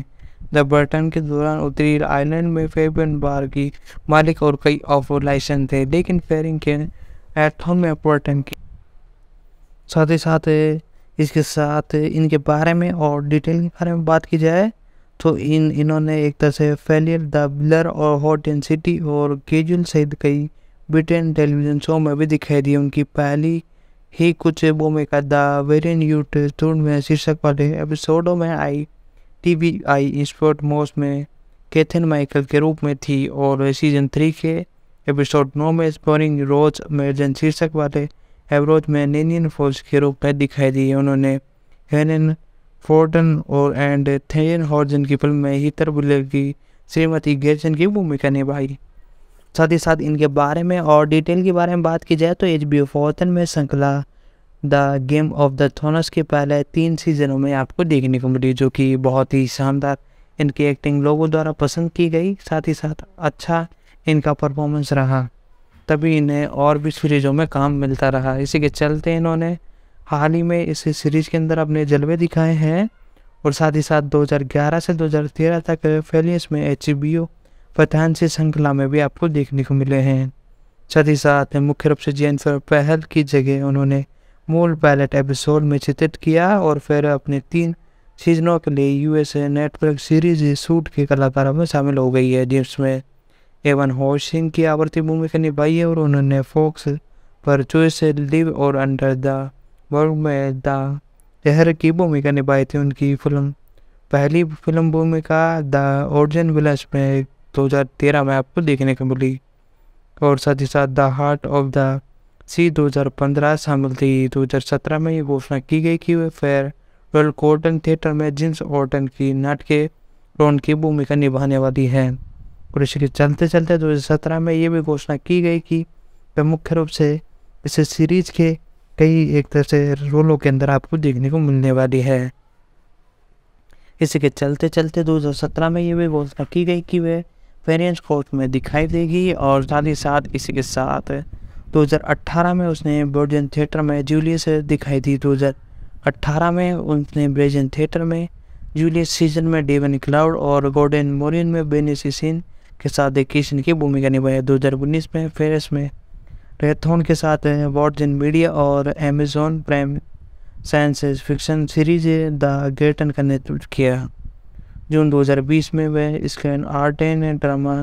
द बर्टन के दौरान उत्तरी आयरलैंड में फेबन बार की मालिक और कई ऑफ लाइसेंस थे लेकिन फेरिंग के एथन में बर्टन की साथ ही साथ इसके साथ इनके बारे में और डिटेल के बारे में बात की जाए तो इन इन्होंने एक तरह से फेलियर द ब्लर और हॉट एंड सिटी और केजुअल सहित कई ब्रिटेन टेलीविजन शो में भी दिखाई दी उनकी पहली ही कुछ भूमिका द वेरियन यूट में शीर्षक वाले एपिसोडों में I T V I sport मोस में कैथन माइकल के रूप में थी और सीजन थ्री के एपिसोड नौ में स्पोरिंग रोज मेर्जन शीर्षक वाले एवरोज में नैनियन फोर्स के रूप में दिखाई दी उन्होंने हेनन फोर्टन और एंड थेन हॉर्जन की फिल्म में ही तरबुल्ले की श्रीमती गेरसन की भूमिका निभाई साथ ही साथ इनके बारे में और डिटेल के बारे में बात की जाए तो एच बी में श्रृंखला the game of the thrones के पहले तीन सीजनों में आपको देखने को मिली जो कि बहुत ही शानदार इनकी एक्टिंग लोगों द्वारा पसंद की गई साथ ही साथ अच्छा इनका परफॉर्मेंस रहा तभी इन्हें और भी सीरीजों में काम मिलता रहा इसी के चलते इन्होंने हाल ही में इस सीरीज के अंदर अपने जलवे दिखाए हैं और साथ ही साथ 2011 से 2013 तक फेलियस में एच बी ओ पठान से श्रृंखला में भी आपको देखने को मिले हैं साथ ही साथ मुख्य रूप से जैन पहल की जगह उन्होंने मूल पायलट एपिसोड में चित्रित किया और फिर अपने तीन सीजनों के लिए यूएसए नेटवर्क सीरीज सूट के कलाकारों में शामिल हो गई है जिसमें एवन होश सिंह की आवर्ती भूमिका निभाई है और उन्होंने फोक्स पर चोइस लिव और अंडर द वर्ल्ड में द की भूमिका निभाई थी उनकी फिल्म पहली फिल्म भूमिका द ओरिजिन विलेज में 2013 में आपको देखने को मिली और साथ ही साथ the heart of the sea 2015 शामिल थी 2017 में ये घोषणा की गई कि वे फेयर वेल कोर्टन थिएटर में जिम्स ऑर्टन की नाटके रॉन की भूमिका निभाने वाली है और इसके चलते चलते 2017 में ये भी घोषणा की गई कि वे मुख्य रूप से इस सीरीज के कई एक तरह से रोलों के अंदर आपको देखने को मिलने वाली है इसके चलते चलते 2017 में ये भी घोषणा की गई कि वे वेरियंस कोर्ट में दिखाई देगी और साथ ही साथ इसी के साथ 2018 में उसने ब्रोजन थिएटर में जूलियस दिखाई थी 2018 में उसने ब्रेजन थिएटर में जूलियस सीजन में डेवन क्लाउड और गोर्डन मोरियन में बेनिस सीन के साथ किशन की भूमिका निभाई 2019 में फेरिस में रेथोन के साथ वॉटजन मीडिया और Amazon prime science fiction series the ग्रेटन का नेतृत्व किया जून 2020 में वह स्क्रीन आर्ट एंड ड्रामा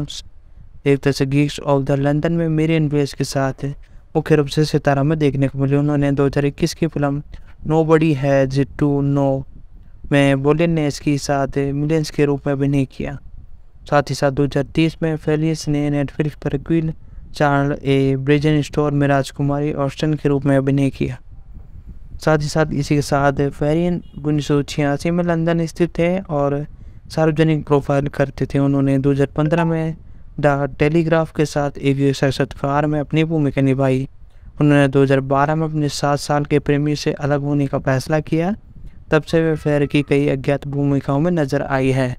एक तरह से गीक्स ऑफ द लंदन में मेरियन बेस के साथ मुख्य रूप से सितारा में देखने को मिली उन्होंने इक्कीस की film nobody has to know में बोलिन ने इसके साथ मिलियंस के रूप में अभिनय किया साथ ही साथ तीस में फेलियस ने नेटफ्लिक्स पर Queen Charlotte a Bridgerton story में राजकुमारी ऑस्टन के रूप में अभिनय किया साथ ही साथ इसी के साथ फेरियन उन्नीस सौ छियासी में लंदन स्थित थे और सार्वजनिक प्रोफाइल करते थे उन्होंने पंद्रह में द टेलीग्राफ के साथ ए साक्षात्कार में अपनी भूमिका निभाई उन्होंने 2012 में अपने सात साल के प्रेमी से अलग होने का फैसला किया तब से वे फेयर की कई अज्ञात भूमिकाओं में नजर आई है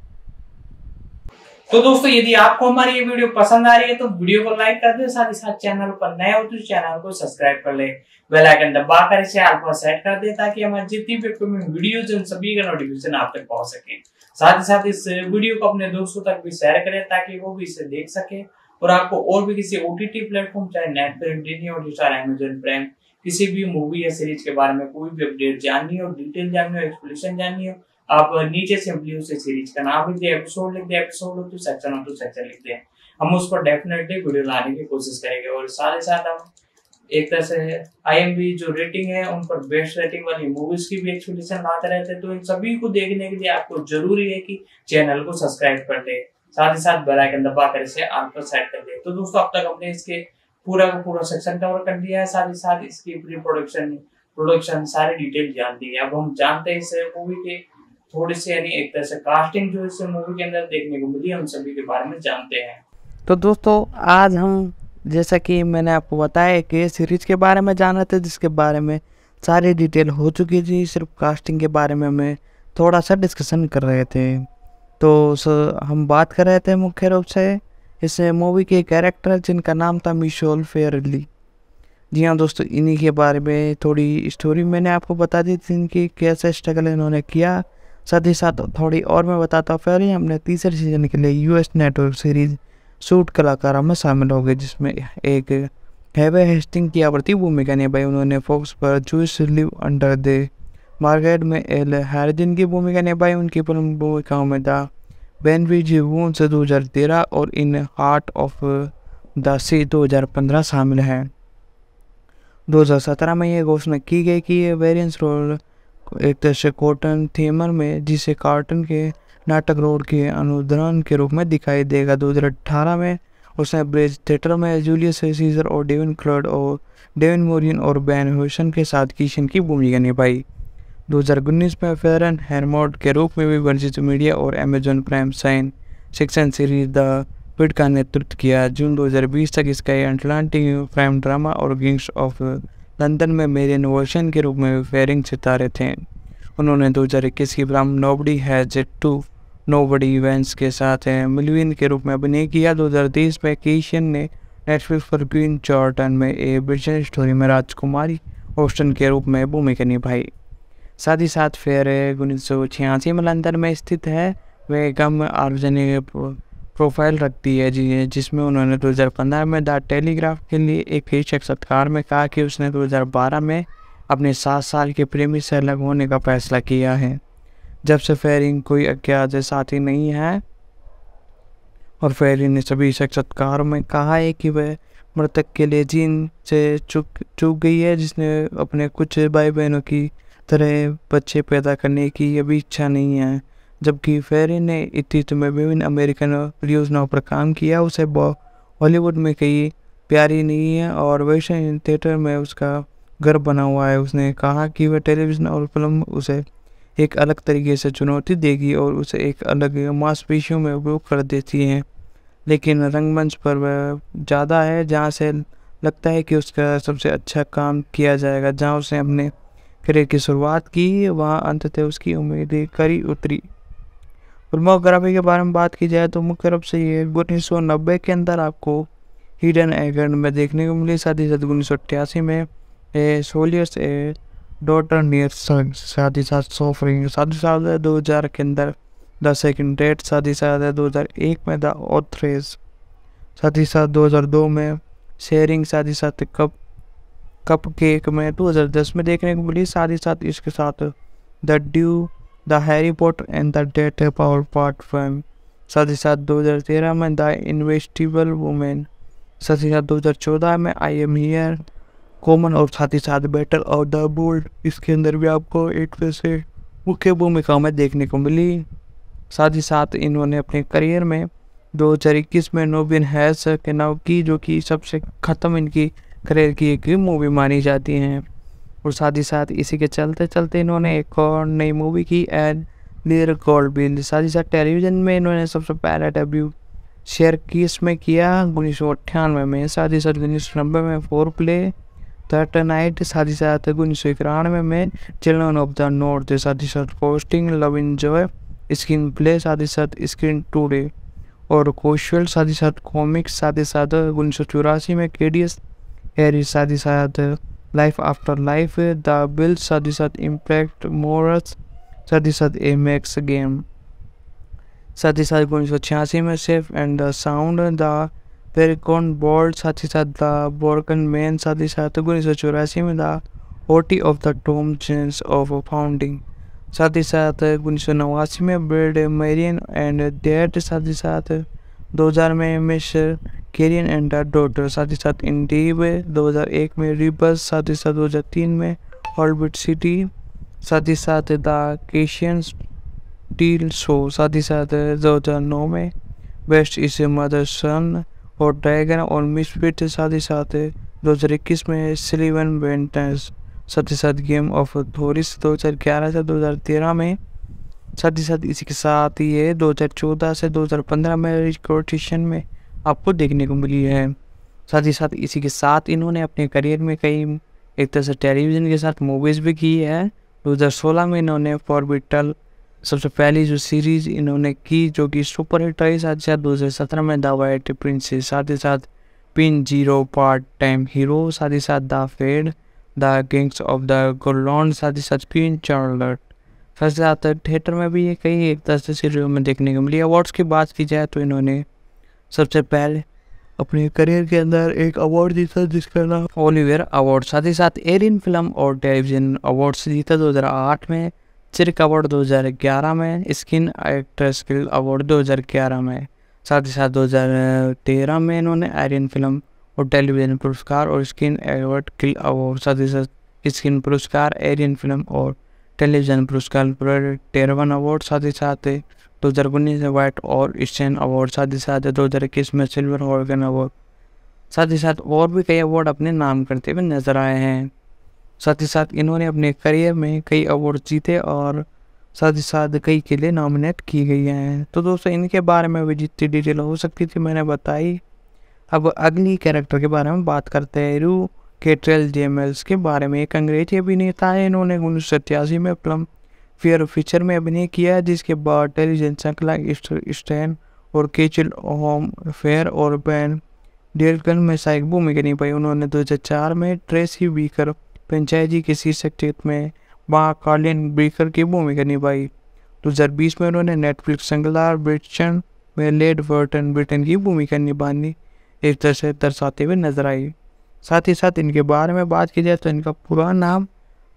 तो दोस्तों यदि आपको हमारी ये वीडियो पसंद आ रही है तो वीडियो को लाइक कर दे साथ ही साथ चैनल पर नए हो तो चैनल को सब्सक्राइब कर ले बेल आइकन दबा कर इसे आल पर सेट कर दे ताकि हमारे जितनी भी वीडियोज उन सभी का नोटिफिकेशन आप तक पहुंच सके साथ ही साथ इस वीडियो को अपने दोस्तों तक भी शेयर करें ताकि वो भी इसे देख सके और आपको और भी किसी ओ टी प्लेटफॉर्म चाहे नेटफ्लिक्स डिजनी और अमेजोन प्राइम किसी भी मूवी या सीरीज के बारे में कोई भी अपडेट जाननी हो डिटेल जाननी हो एक्सप्लेनेशन जाननी हो आप नीचे सिंपली उसे सीरीज का नाम लिख दे एपिसोड लिख दे एपिसोड हो सेक्शन हो तो सेक्शन तो लिख दे हम उस पर डेफिनेटली वीडियो लाने की कोशिश करेंगे और साथ ही साथ हम एक तरह से आईएमबी जो रेटिंग है उन पर बेस्ट रेटिंग वाली मूवीज की भी एक्सपेक्टेशन लाते रहते हैं तो इन सभी को देखने के लिए आपको जरूरी है कि चैनल को सब्सक्राइब कर दे साथ ही साथ बेल आइकन दबा कर इसे आन पर सेट कर दे तो दोस्तों अब तक हमने इसके पूरा का पूरा सेक्शन कवर कर लिया है साथ ही साथ इसकी प्री प्रोडक्शन प्रोडक्शन सारे डिटेल जान दी है अब हम जानते हैं इस मूवी के थोड़ी से यानी एक तरह से कास्टिंग जो इस मूवी के अंदर देखने को मिली हम सभी के बारे में जानते हैं तो दोस्तों आज हम जैसा कि मैंने आपको बताया कि सीरीज़ के बारे में जाना था जिसके बारे में सारी डिटेल हो चुकी थी सिर्फ कास्टिंग के बारे में हमें थोड़ा सा डिस्कशन कर रहे थे तो हम बात कर रहे थे मुख्य रूप से इस मूवी के कैरेक्टर जिनका नाम था मिशोल फेयरली जी हाँ दोस्तों इन्हीं के बारे में थोड़ी स्टोरी मैंने आपको बता दी थी इनकी कैसे स्ट्रगल इन्होंने किया साथ ही साथ थोड़ी और मैं बताता हूँ फिर हमने तीसरे सीज़न के लिए यूएस नेटवर्क सीरीज़ सूट कलाकारों में शामिल हो गए जिसमें एक हैवे हेस्टिंग की आवृत्ति भूमिका निभाई उन्होंने फोक्स पर juice live under the market में एल हार्जिन की भूमिका निभाई उनकी प्रमुख भूमिकाओं में द बैनविज वून से दो हज़ार तेरह और in heart of the sea दो हज़ार पंद्रह शामिल हैं दो हज़ार सत्रह में यह घोषणा की गई कि ये वेरियंस रोल एक दर्शक कॉटन थीमर में जिसे कार्टन के नाटक रोड के अनुदान के रूप में दिखाई देगा दो में उसने ब्रेज थिएटर में जूलियस सीजर और डेविन क्लर्ड और डेविन मोरियन और बैन हुसन के साथ किशन की भूमिका निभाई 2019 में फेरन हेरमोड के रूप में भी वर्जित मीडिया और अमेजोन प्राइम साइन सिक्सन सीरीज द पिट का नेतृत्व किया जून 2020 तक इसका अटलांटिक प्राइम ड्रामा और किंग्स ऑफ लंदन में मेरियन वर्शन के रूप में फेयरिंग सितारे थे उन्होंने दो हजार इक्कीस की film nobody has to know buddy events के साथ हैं मिलविन के रूप में अभिनय किया तेईस तो में केशन ने नेटफ्लिक्स पर क्वीन चार्टन में ए ब्रिटिश स्टोरी में राजकुमारी ओस्टन के रूप में भूमिका निभाई साथ ही साथ फेयर उन्नीस सौ छियासी में लंदन में स्थित है वे कम आर्वजनिक प्रोफाइल रखती है जी जिसमें उन्होंने दो हजार पंद्रह में द टेलीग्राफ के लिए एक शीर्षक सत्कार में कहा कि उसने दो हजार बारह में अपने सात साल के प्रेमी से अलग होने का फैसला किया है जब से फेरिन कोई अज्ञात साथी नहीं है और फेरिन ने सभी साक्षात्कार में कहा है कि वह मृतक के लिए जीन से चुक चुक गई है जिसने अपने कुछ भाई बहनों की तरह बच्चे पैदा करने की अभी इच्छा नहीं है जबकि फेरिन ने इतिहास में विभिन्न अमेरिकन परियोजनाओं पर काम किया उसे बॉलीवुड में कई प्यारी नहीं है और वैश्विक थिएटर में उसका घर बना हुआ है उसने कहा कि वह टेलीविज़न और फिल्म उसे एक अलग तरीके से चुनौती देगी और उसे एक अलग मांसपेशियों में उपयोग कर देती हैं लेकिन रंगमंच पर वह ज़्यादा है जहाँ से लगता है कि उसका सबसे अच्छा काम किया जाएगा जहाँ उसने अपने करियर की शुरुआत की वहाँ अंततः उसकी उम्मीदें करी उतरी फिल्मोग्राफी के बारे में बात की जाए तो मुख्य रूप से ये उन्नीस सौ नब्बे के अंदर आपको हिडन एगन में देखने को मिली साथ ही साथ उन्नीस सौ अट्ठासी में ए सोलियर्स ए डॉटर नियर सन ही साथ सोफरिंग साथ ही साथ दो हज़ार के अंदर द सेकेंड डेट साथ ही साथ दो हज़ार एक में द ऑथरेज साथ ही साथ दो हज़ार दो में शेयरिंग साथ ही साथ कप कप केक में दो हज़ार दस में देखने को मिली साथ ही साथ इसके साथ the due the Harry Potter and the date power part one साथ ही साथ दो हज़ार तेरह में द इन्वेस्टिबल वुमेन साथ ही साथ दो हज़ार चौदह में आई एम हियर कॉमन और साथ ही साथ बैटल ऑफ द बोल्ड इसके अंदर भी आपको एक तरह से मुख्य भूमिकाओं में देखने को मिली साथ ही साथ इन्होंने अपने करियर में दो हज़ार इक्कीस में नोबिन हैस के नाव की जो कि सबसे ख़त्म इनकी करियर की एक मूवी मानी जाती हैं और साथ ही साथ इसी के चलते चलते इन्होंने एक और नई मूवी की एंड देर गोल्ड बिल साथ ही साथ टेलीविज़न में इन्होंने सबसे पहला डेब्यू शेयर किस में किया उन्नीस सौ अट्ठानवे में साथ ही साथ उन्नीस सौ नब्बे में फोर प्ले Thirtonite साथ ही उन्नीस सौ इक्यानवे में चिल्ड्रन ऑफ द नॉर्थ साथ ही साथ posting love enjoy screen play साथ ही साथ स्क्रीन टूडे और कोशल साथ ही साथ कॉमिक्स साथ ही साथ उन्नीस सौ चौरासी में के डी एस एरी साथ ही साथ life after life the bill साथ ही साथ इम्पैक्ट मोरस साथ ही साथ ए मैक्स गेम साथ ही साथ उन्नीस सौ छियासी में safe and the sound the पेरिकॉन बोर्ड साथ ही साथ था मैन साथ ही साथ उन्नीस सौ चौरासी में था ओटी ऑफ द टॉम जेंस ऑफ फाउंडिंग साथ ही साथ उन्नीस सौ नवासी में ब्रेड मेरियन एंड डेट साथ ही साथ दो हजार में मिस केरियन एंड डॉटर साथ ही साथ इंडीव एक में रिबस साथ ही साथ दो हजार तीन में हॉलबिट सिटी साथ ही साथ द केशियन डील शो साथ ही साथ दो हजार नौ में बेस्ट इज मदर सन और ड्रैगन और मिसफिट साथ ही साथ दो हज़ार इक्कीस में सिलीवन बेंटस साथ ही साथ गेम ऑफ थोरिस दो हज़ार ग्यारह से दो हज़ार तेरह में साथ ही साथ इसी के साथ ये दो हज़ार चौदह से दो हज़ार पंद्रह में रिकॉर्डिशन में आपको देखने को मिली है साथ ही साथ इसी के साथ इन्होंने अपने करियर में कई एक तरह से टेलीविज़न के साथ मूवीज़ भी की है दो हज़ार सोलह में इन्होंने फॉरबिटल सबसे पहली जो सीरीज़ इन्होंने की जो कि सुपर हिट रही साथ ही साथ दो हज़ार सत्रह में द वाइट प्रिंसेस साथ ही साथ pin zero part time hero साथ ही साथ the fed the kings of the गोलॉन्ड साथ ही साथ क्वीन चार्लट फर्स्ट आता थिएटर में भी ये कई एक तरह से सीरीज में देखने को मिली अवार्ड्स की बात की जाए तो इन्होंने सबसे पहले अपने करियर के अंदर एक अवार्ड जीता जिसका नाम ओलिवियर अवार्ड साथ ही साथ एरियन फिल्म और टेलीविजन अवार्ड्स जीता आठ में चिरक अवार्ड 2011 में स्किन एक्ट्रेस स्किल अवार्ड 2011 में साथ ही साथ 2013 में इन्होंने आयरन फिल्म और टेलीविजन पुरस्कार और स्किन एवार्ड किल अवार्ड साथ ही साथ स्किन पुरस्कार एरियन फिल्म और टेलीविजन पुरस्कार टेरवन अवार्ड साथ ही साथ दो हज़ार उन्नीस में वाइट और एशियन अवार्ड साथ ही साथ दो हज़ार इक्कीस में सिल्वर हॉर्गन अवार्ड साथ ही साथ और भी कई अवार्ड अपने नाम करते हुए नजर आए हैं साथ ही साथ इन्होंने अपने करियर में कई अवार्ड जीते और साथ ही साथ कई के लिए नॉमिनेट की गई हैं तो दोस्तों इनके बारे में भी जितनी डिटेल हो सकती थी मैंने बताई अब अगली कैरेक्टर के बारे में बात करते हैं रू केट्रेल जेमल्स के बारे में एक अंग्रेजी अभिनेता है इन्होंने उन्नीस सौ में फिल्म फियर फीचर में अभिनय किया जिसके बाद टेलीविजन श्रृंखला स्टैन और केचल होम फेयर और बैन डेलकन में सहायक भूमिका निभाई उन्होंने दो हज़ार चार में ट्रेसी वीकर पंचायत जी की शीर्षक में वहाँ कालीन ब्रेकर की भूमिका निभाई दो हज़ार बीस में उन्होंने नेटफ्लिक्स संगलार ब्रिटन में लेड वर्टन ब्रिटेन की भूमिका निभानी एक तरह से दर्शाते हुए नजर आई साथ ही साथ इनके बारे में बात की जाए तो इनका पूरा नाम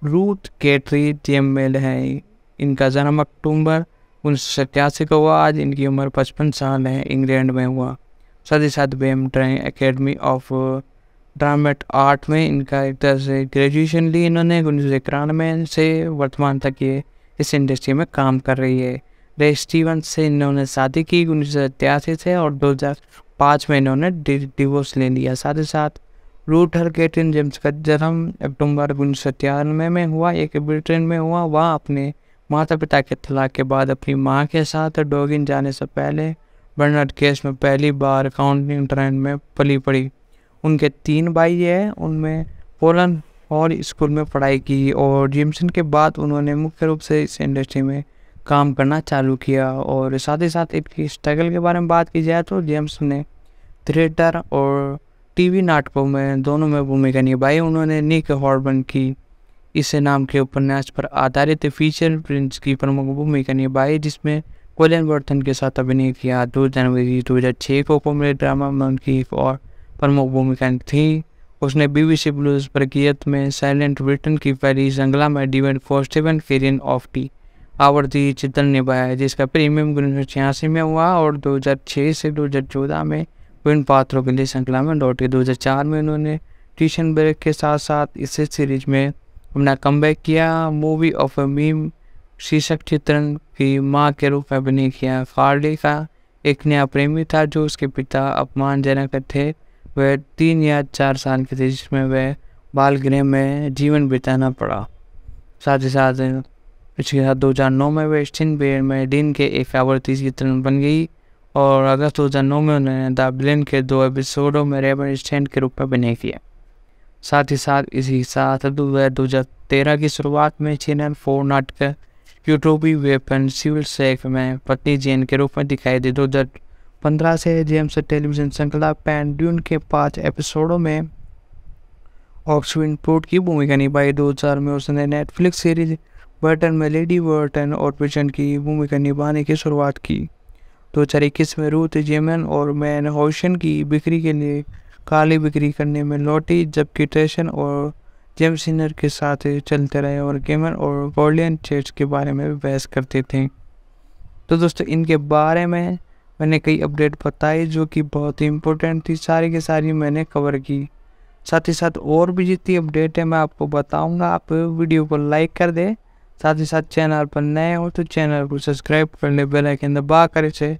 रूथ कैटरी जेमवेल है इनका जन्म अक्टूबर उन्नीस सौ सत्तासी को हुआ आज इनकी उम्र पचपन साल है इंग्लैंड में हुआ साथ ही साथ बेमट्रेन अकेडमी ऑफ ड्रामेट आर्ट में इनका एक तरह से ग्रेजुएशन ली इन्होंने उन्नीस सौ इक्यानवे से वर्तमान तक ये इस इंडस्ट्री में काम कर रही है रे स्टीवन से इन्होंने शादी की उन्नीस सौ तिरासी से और दो हज़ार पाँच में इन्होंने डिवोर्स ले लिया साथ ही साथ रूट हर केटिन जेम्स का जन्म अक्टूबर उन्नीस सौ तिरानवे में हुआ एक ब्रिटेन में हुआ वह अपने माता पिता के तलाक के बाद अपनी माँ के साथ डोगिन जाने से पहले बर्नर्ड केस में पहली बार काउंटिंग ट्रेन में पली पड़ी उनके तीन भाई हैं उनमें पोलन और स्कूल में पढ़ाई की और जिमसन के बाद उन्होंने मुख्य रूप से इस इंडस्ट्री में काम करना चालू किया और साथ ही साथ इनकी स्ट्रगल के बारे में बात की जाए तो जेम्स ने थिएटर और टीवी नाटकों में दोनों में भूमिका निभाई उन्होंने निक हॉर्बन की इसे नाम के उपन्यास पर आधारित फीचर प्रिंस की प्रमुख भूमिका निभाई जिसमें कोलियन बर्थन के साथ अभिनय किया दो जनवरी दो हज़ार छः को कॉमेडी ड्रामा में और प्रमुख भूमिकाएं थी उसने बीबीसी ब्लूज प्रक्रियत में साइलेंट ब्रिटेन की पहली जंगला में डिवेंट फॉर सेवन फेरियन ऑफ टी आवर्ती चित्र निभाया जिसका प्रीमियम उन्नीस सौ छियासी में हुआ और 2006 से 2014 में विभिन्न पात्रों के लिए श्रृंखला में लौटे 2004 में उन्होंने टीशन ब्रेक के साथ साथ इस सीरीज में अपना कम किया मूवी ऑफ अ मीम शीर्षक चित्रण की मां के रूप में अभिनय किया फार्डे का एक नया प्रेमी था जो उसके पिता अपमानजनक थे वे तीन या चार साल के थे जिसमें वह बाल गृह में जीवन बिताना पड़ा साथ ही साथ इसके साथ दो हज़ार नौ में वे स्टिन बेयर में डीन के एक आवर्ती चित्रण बन गई और अगस्त दो हज़ार नौ में उन्होंने द ब्लिन के दो एपिसोडों में रेबर स्टैंड के रूप में अभिनय किया साथ ही साथ इसी साथ दो हज़ार तेरह की शुरुआत में चैनल फोर नाटक यूट्यूबी वेपन सिविल सेफ में पत्नी जैन के रूप में दिखाई दी दो हज़ार पंद्रह से जेम्स टेलीविजन श्रृंखला पैंड्यून के पाँच एपिसोडों में पोर्ट की भूमिका निभाई हज़ार में उसने नेटफ्लिक्स सीरीज बर्टन में लेडी वर्टन और पिजन की भूमिका निभाने की शुरुआत की दो हज़ार इक्कीस में रूथ जेमन और मैन होशन की बिक्री के लिए काली बिक्री करने में लौटी जबकि ट्रेशन और जेमसिनर के साथ चलते रहे और गेमन और गोल्डियन चेट्स के बारे में बहस करते थे तो दोस्तों इनके बारे में मैंने कई अपडेट बताए जो कि बहुत ही इम्पोर्टेंट थी सारी की सारी मैंने कवर की साथ ही साथ और भी जितनी अपडेट है मैं आपको बताऊंगा आप वीडियो को लाइक कर दें साथ ही साथ चैनल पर नए हो तो चैनल को सब्सक्राइब कर ले बेल आइकन दबा कर इसे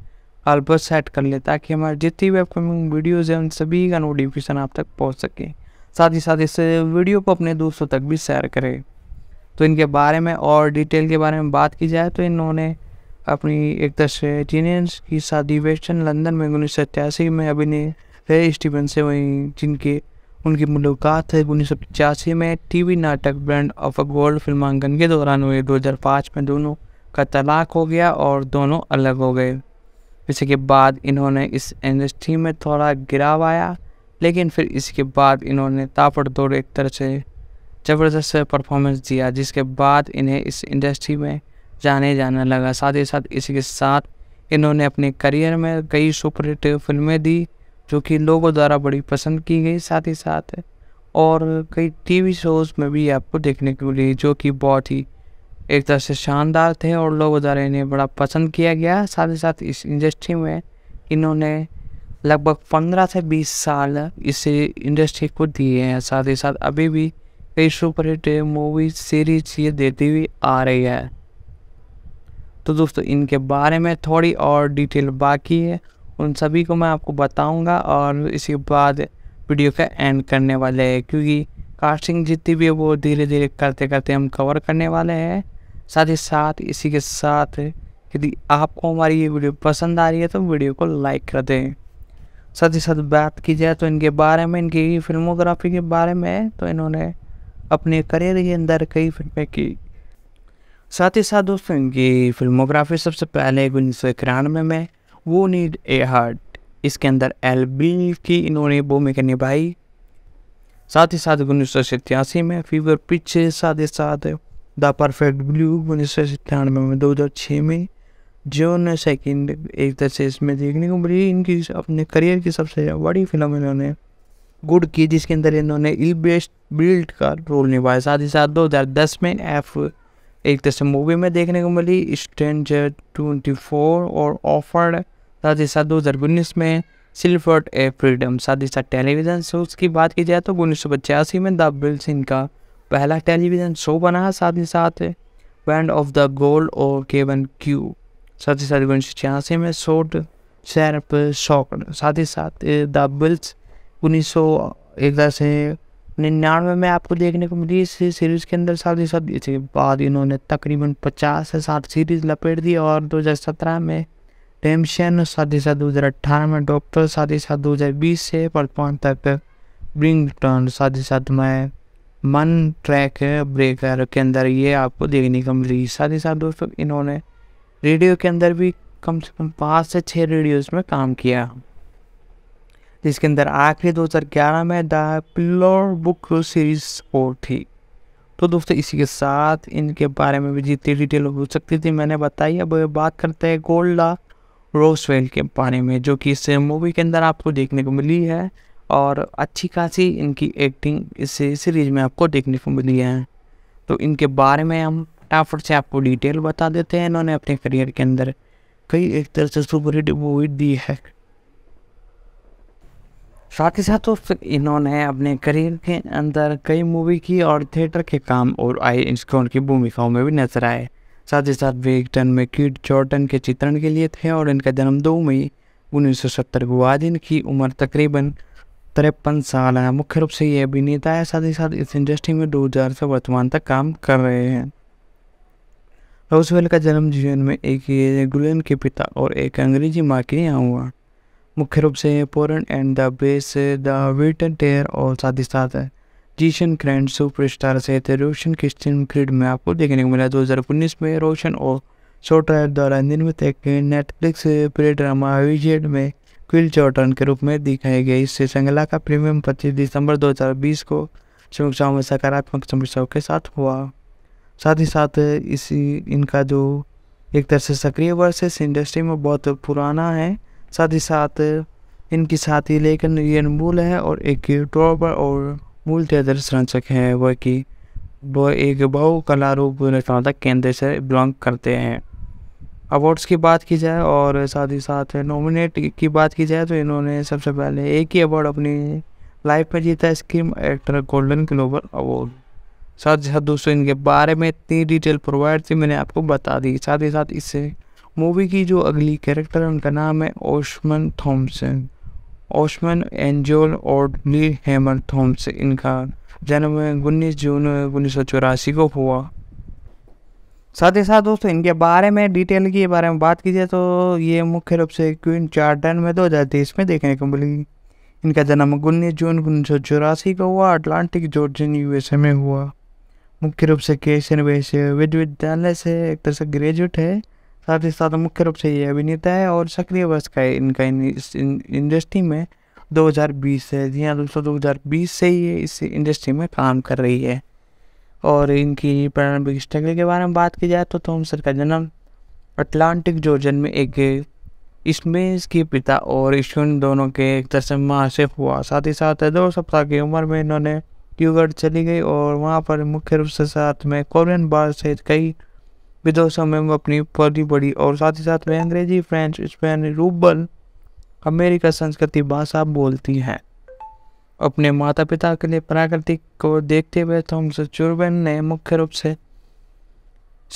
ऑल पर सेट कर ले ताकि हमारे जितनी भी अपकमिंग वीडियोज़ हैं उन सभी का नोटिफिकेशन आप तक पहुँच सके साथ ही साथ इस वीडियो को अपने दोस्तों तक भी शेयर करें तो इनके बारे में और डिटेल के बारे में बात की जाए तो इन्होंने अपनी एक से जीनियंस की शादी वेस्टर्न लंदन में उन्नीस सौ इक्यासी में अभिनय रे स्टीवन से हुई जिनके उनकी मुलाकात है उन्नीस सौ पचासी में टीवी नाटक ब्रांड ऑफ अ गोल्ड फिल्मांकन के दौरान हज़ार 2005 में दोनों का तलाक हो गया और दोनों अलग हो गए इसके बाद इन्होंने इस इंडस्ट्री में थोड़ा गिराव आया लेकिन फिर इसके बाद इन्होंने ताबड़तोड़ एक तरह से ज़बरदस्त परफॉर्मेंस दिया जिसके बाद इन्हें इस इंडस्ट्री में जाने जाने लगा साथ ही साथ इसी के साथ इन्होंने अपने करियर में कई सुपरहिट फिल्में दी जो कि लोगों द्वारा बड़ी पसंद की गई साथ ही साथ और कई टीवी शोज़ में भी आपको देखने को मिली जो कि बहुत ही एक तरह से शानदार थे और लोगों द्वारा इन्हें बड़ा पसंद किया गया साथ ही साथ इस इंडस्ट्री में इन्होंने लगभग पंद्रह से बीस साल इस इंडस्ट्री को दिए हैं साथ ही साथ अभी भी कई सुपरहिट मूवी सीरीज ये देती हुई आ रही है तो दोस्तों इनके बारे में थोड़ी और डिटेल बाकी है उन सभी को मैं आपको बताऊंगा और इसके बाद वीडियो का एंड करने वाले हैं क्योंकि कास्टिंग जितनी भी है वो धीरे धीरे करते करते हम कवर करने वाले हैं साथ ही साथ इसी के साथ यदि आपको हमारी ये वीडियो पसंद आ रही है तो वीडियो को लाइक कर दें साथ ही साथ बात की जाए तो इनके बारे में इनकी फिल्मोग्राफी के बारे में तो इन्होंने अपने करियर के अंदर कई फिल्में की साथ ही साथ दोस्तों इनकी फिल्मोग्राफी सबसे पहले उन्नीस सौ इक्यानवे में वो नीड ए हार्ट इसके अंदर एल बी की इन्होंने भूमिका निभाई साथ ही साथ उन्नीस सौ सतासी में फीवर पिच साथ ही साथ द परफेक्ट ब्लू उन्नीस सौ सत्तानवे में दो हज़ार छः में जॉन सेकेंड एक तरह से इसमें देखने को मिली इनकी अपने करियर की सबसे बड़ी फिल्म इन्होंने गुड की जिसके अंदर इन्होंने इल बेस्ट बिल्ड का रोल निभाया साथ ही साथ दस में एफ एक तरह से मूवी में देखने को मिली स्ट्रेंजर ट्वेंटी फोर और ऑफर्ड साथ ही साथ दो हज़ार उन्नीस में सिल्फर्ट ए फ्रीडम साथ ही साथ टेलीविज़न शोज की बात की जाए तो उन्नीस सौ पचासी में द बिल्स इनका पहला टेलीविज़न शो बना साथ ही साथ बैंड ऑफ द गोल्ड और केवन क्यू साथ ही साथ उन्नीस सौ छियासी में शोट सैरप शॉक साथ ही साथ द बिल्स उन्नीस सौ एक तरह से निन्यानवे में आपको देखने को मिली इस सीरीज़ के अंदर साथ ही साथ इसके बाद इन्होंने तकरीबन पचास से साठ सीरीज़ लपेट दी और 2017 में टेमशन साथ ही साथ दो हज़ार अट्ठारह में डॉक्टर साथ ही साथ दो हज़ार बीस से परफॉर्म तक ब्रिंग टर्न साथ ही साथ में मन ट्रैक ब्रेकर के अंदर ये आपको देखने को मिली साथ ही साथ दोस्तों इन्होंने रेडियो के अंदर भी कम से कम पाँच से छः रेडियोज़ में काम किया जिसके अंदर आखिरी दो हज़ार ग्यारह में द प्लोर बुक सीरीज और थी तो दोस्तों इसी के साथ इनके बारे में भी जितनी डिटेल हो सकती थी मैंने बताई अब बात करते हैं गोल्डा रोसवेल के बारे में जो कि इस मूवी के अंदर आपको देखने को मिली है और अच्छी खासी इनकी एक्टिंग इस सीरीज में आपको देखने को मिली है तो इनके बारे में हम फटाफट से आपको डिटेल बता देते हैं इन्होंने अपने करियर के अंदर कई एक तरह से सुपरहिट मूवी दी है साथ ही साथ उस तो इन्होंने अपने करियर के अंदर कई मूवी की और थिएटर के काम और आई इंस्टोन की भूमिकाओं में भी नजर आए साथ ही साथ वे टन में किड चौटन के चित्रण के लिए थे और इनका जन्म दो मई उन्नीस सौ सत्तर को आज उम्र तकरीबन तिरपन साल है मुख्य रूप से ये अभिनेता है साथ ही साथ इस इंडस्ट्री में दो हज़ार से वर्तमान तक काम कर रहे हैं रोजवेल का जन्म जीवन में एक गुलन के पिता और एक अंग्रेजी माँ के यहाँ हुआ मुख्य रूप से पोरन एंड द बेस द वेटन टेयर और साथ ही साथ जीशन ग्रैंड सुपर स्टार सहित रोशन क्रिस्टियन क्रीड में आपको देखने को मिला दो हज़ार उन्नीस में रोशन और सोट्रायर द्वारा निर्मित एक नेटफ्लिक्स प्ले ड्रामा विजेड में क्विल चौटन के रूप में दिखाई गई इससे संगला का प्रीमियम पच्चीस दिसंबर 2020 को समीक्षाओं में सकारात्मक समीक्षाओं के साथ हुआ साथ ही साथ इसी इनका जो एक तरह से सक्रिय वर्ष इस इंडस्ट्री में बहुत पुराना है साथ ही साथ इनके साथ ही लेकिन ये मूल है और एक ट्रॉपर और मूल तेदर्श संरक्षक हैं वह कि वो एक बहु कला रूप रचनात्मक केंद्र से बिलोंग करते हैं अवार्ड्स की बात की जाए और साथ ही साथ नॉमिनेट की बात की जाए तो इन्होंने सबसे पहले एक ही अवार्ड अपनी लाइफ में जीता स्कीम एक्टर गोल्डन ग्लोबल अवार्ड साथ ही साथ दोस्तों इनके बारे में इतनी डिटेल प्रोवाइड थी मैंने आपको बता दी साथ ही साथ इससे मूवी की जो अगली कैरेक्टर है उनका नाम है ओशमन थॉमसन ओशमन एंजोल और नील हेमर थॉमसन इनका जन्म उन्नीस जून उन्नीस सौ चौरासी को हुआ साथ ही साथ दोस्तों इनके बारे में डिटेल के बारे में बात कीजिए तो ये मुख्य रूप से क्वीन चार्टन में दो हज़ार तेईस में देखने को मिलेगी इनका जन्म उन्नीस जून उन्नीस सौ चौरासी को हुआ अटलांटिक एस यूएसए में हुआ मुख्य रूप से केसन वैसे विश्वविद्यालय से एक तरह से ग्रेजुएट है साथ ही साथ मुख्य रूप से ये अभिनेता है और सक्रिय वर्ष का है इनका इंडस्ट्री में 2020 है जी हाँ दोस्तों दो से ही ये इस इंडस्ट्री में काम कर रही है और इनकी प्रारंभिक स्ट्रगल के बारे में बात की जाए तो थॉमसन का जन्म अटलांटिक जॉर्जन में एक इसमें इसके पिता और ईश्वर दोनों के एक तरसमा से हुआ साथ ही साथ दो सप्ताह की उम्र में इन्होंने ट्यूगढ़ चली गई और वहाँ पर मुख्य रूप से साथ में कोरियन बार सहित कई विदेशों में वो अपनी पौधी बढ़ी और साथ ही साथ वे अंग्रेजी फ्रेंच स्पेन रूबल अमेरिका संस्कृति भाषा बोलती हैं अपने माता पिता के लिए प्राकृतिक को देखते हुए थॉमस चुरबेन ने मुख्य रूप से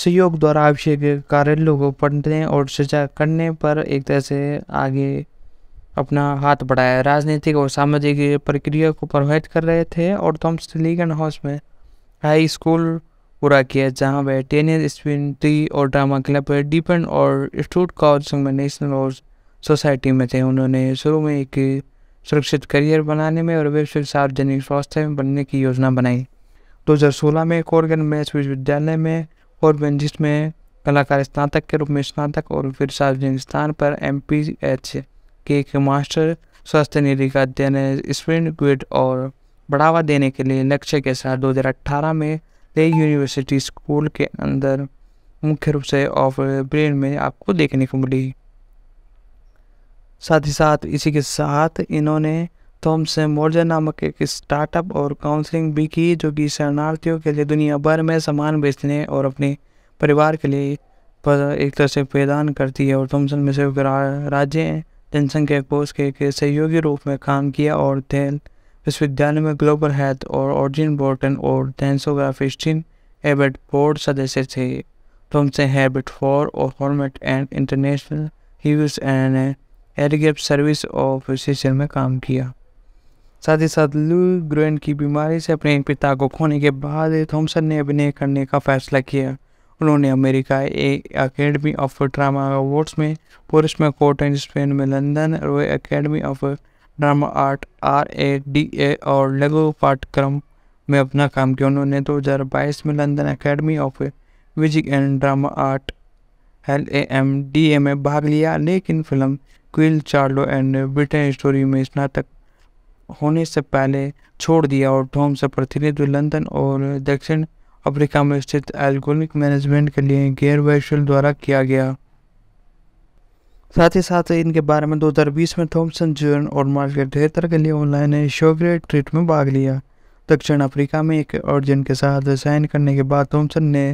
सहयोग द्वारा आवश्यक कार्यालयों को पढ़ने और सजा करने पर एक तरह से आगे अपना हाथ बढ़ाया राजनीतिक और सामाजिक प्रक्रिया को प्रभावित कर रहे थे और थॉम्स लीगन हाउस में हाई स्कूल पूरा किया जहां वह स्पिन टी और ड्रामा क्लब डिपेंड और स्टूट कॉल में नेशनल और सोसाइटी में थे उन्होंने शुरू में एक सुरक्षित करियर बनाने में और वैश्विक सार्वजनिक स्वास्थ्य में बनने की योजना बनाई 2016 में कोरगन मैच विश्वविद्यालय में और बेंजिस में कलाकार स्नातक के रूप में स्नातक और फिर सार्वजनिक स्थान पर एम पी एच के एक मास्टर स्वास्थ्य निधि का अध्ययन स्प्रिंट ग्रिड और बढ़ावा देने के लिए लक्ष्य के साथ 2018 में ले यूनिवर्सिटी स्कूल के अंदर मुख्य रूप से ऑफ ब्रेन में आपको देखने को मिली साथ ही साथ इसी के साथ इन्होंने थॉम्स मोर्जर नामक एक स्टार्टअप और काउंसलिंग भी की जो कि शरणार्थियों के लिए दुनिया भर में सामान बेचने और अपने परिवार के लिए पर एक तरह से प्रदान करती है और थॉमसन में से राज्य जनसंख्या कोष के सहयोगी रूप में काम किया और तेल विश्वविद्यालय में ग्लोबल हेल्थ और ऑर्जिन बोर्टन और डेंसोग्राफिस्टिन हैबिट बोर्ड सदस्य थे तुमसे हैबिट फॉर और फॉर्मेट एंड इंटरनेशनल हीव्स एंड एरिगेप सर्विस ऑफ स्टेशन में काम किया साथ ही साथ लू ग्रेन की बीमारी से अपने पिता को खोने के बाद थॉमसन ने अभिनय करने का फैसला किया उन्होंने America academy of drama awards में पुरुष में कोटन स्पेन में London royal academy of drama art R A D A और लघु पाठ्यक्रम में अपना काम किया उन्होंने 2022 में London academy of music and drama art L A M D A में भाग लिया लेकिन फिल्म क्विल चार्लो एंड ब्रिटेन स्टोरी में स्नातक होने से पहले छोड़ दिया और टॉम से प्रतिनिधित्व लंदन और दक्षिण अफ्रीका में स्थित एल्गोनिक मैनेजमेंट के लिए गेयर वैशल द्वारा किया गया साथ ही साथ इनके बारे में 2020 में थॉमसन जून और मार्केट ढेर के लिए ऑनलाइन शोग्रेट ट्रीट में भाग लिया दक्षिण अफ्रीका में एक ऑर्जन के साथ साइन करने के बाद थॉमसन ने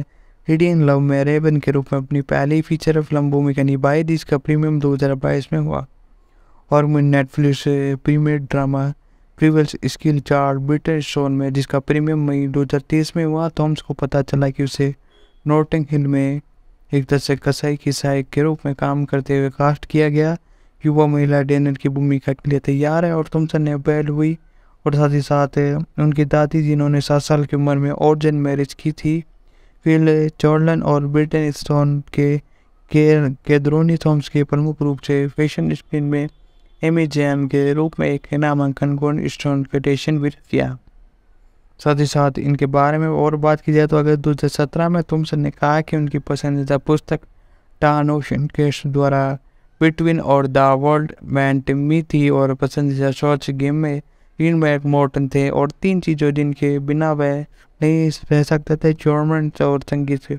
हिडियन लव में रेबन के रूप में अपनी पहली फीचर फिल्म भूमिका निभाई जिसका प्रीमियम दो में हुआ और नेटफ्लिक्स प्रीमियर ड्रामा प्रीवल्स स्किल चार्ट ब्रिटिश शोन में जिसका प्रीमियम मई 2023 में हुआ थॉम्स को पता चला कि उसे नोटिंग हिल में एक तरह से कसाई की सहायक के रूप में काम करते हुए कास्ट किया गया युवा महिला डेनर की भूमिका के लिए तैयार है और ने बैल हुई और साथ ही साथ उनकी दादी जिन्होंने सात साल की उम्र में ऑर्जन मैरिज की थी फिल जॉर्डन और ब्रिटेन स्टोन के केदरोनी थॉम्स के प्रमुख रूप से फैशन स्क्रीन में एमी जैन के रूप में एक नामांकन गोन स्टोन फेडेशन भी किया साथ ही साथ इनके बारे में और बात की जाए तो अगर दो में तुमसे ने कहा कि उनकी पसंदीदा पुस्तक टान ओशन द्वारा बिटवीन और द वर्ल्ड मैन टिम्मी थी और पसंदीदा शॉर्ट्स गेम में ग्रीन बैक मोर्टन थे और तीन चीज़ों जिनके बिना वह नहीं रह सकते थे जॉर्मन और संगीत से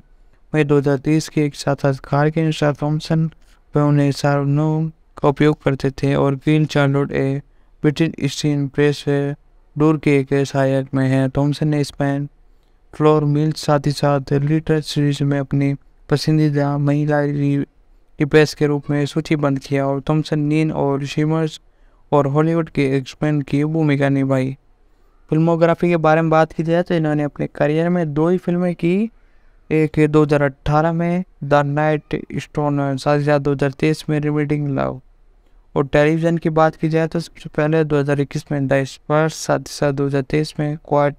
हज़ार तेईस के एक साक्षात्कार के अनुसार थॉम्सन वे उन्हें सार्वनों का उपयोग करते थे और ग्रीन चार्लोट ए ब्रिटिश स्टीन प्रेस दूर के एक सहायक में है थॉमसन ने स्पेन फ्लोर मिल्स साथ ही साथ लिटर सीरीज में अपनी पसंदीदा महिला रिपेस के रूप में सूचीबद्ध किया और थॉमसन नीन और शिमर्स और हॉलीवुड के एक्सपेन की भूमिका निभाई फिल्मोग्राफी के बारे में बात की जाए तो इन्होंने अपने करियर में दो ही फिल्में की एक 2018 में द नाइट स्टोन साथ ही साथ दो में रिमेडिंग लव और टेलीविज़न की बात की जाए तो सबसे पहले 2021 में द स्पर्स साथ ही साथ दो में क्वाट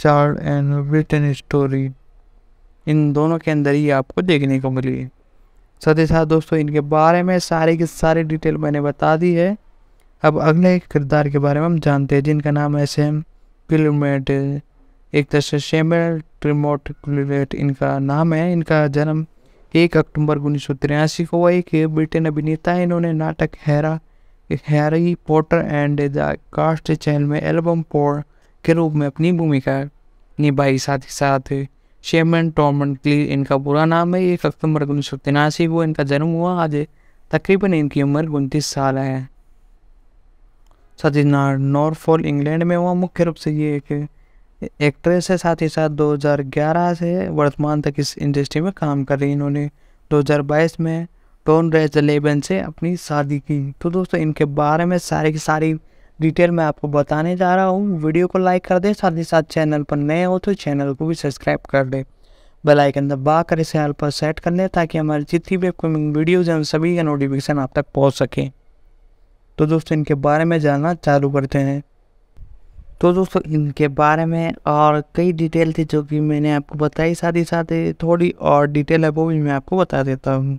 चार्ड एंड ब्रिटेन स्टोरी इन दोनों के अंदर ही आपको देखने को मिली साथ ही साथ दोस्तों इनके बारे में सारे की सारी डिटेल मैंने बता दी है अब अगले एक किरदार के बारे में हम जानते हैं जिनका नाम है सेम क्लोमेट एक तरह से शेमर ट्रिमोट इनका नाम है इनका जन्म एक अक्टूबर उन्नीस सौ तिरासी को एक ब्रिटेन अभिनेता इन्होंने नाटक हैरा Harry Potter and the cursed chain में एल्बम पोर के रूप में अपनी भूमिका निभाई साथ ही साथ शेमन टॉमन क्ली इनका पूरा नाम है एक अक्टूबर उन्नीस सौ तिरासी को इनका जन्म हुआ आज तकरीबन इनकी उम्र उनतीस साल है साथ ही फॉल इंग्लैंड में हुआ मुख्य रूप से ये एक एक्ट्रेस है साथ ही साथ 2011 से वर्तमान तक इस इंडस्ट्री में काम कर रही इन्होंने 2022 में टोन रेज लेबन से अपनी शादी की तो दोस्तों इनके बारे में सारी की सारी डिटेल मैं आपको बताने जा रहा हूँ वीडियो को लाइक कर दें साथ ही साथ चैनल पर नए हो तो चैनल को भी सब्सक्राइब कर दें बेल आइकन दबा कर इसे हेल्प पर सेट कर लें ताकि हमारी जितनी भी अपकमिंग वीडियोज़ हैं उन सभी का नोटिफिकेशन आप तक पहुँच सके तो दोस्तों इनके बारे में जानना चालू करते हैं तो दोस्तों इनके बारे में और कई डिटेल थी जो कि मैंने आपको बताई साथ ही साथ थोड़ी और डिटेल है वो भी मैं आपको बता देता हूँ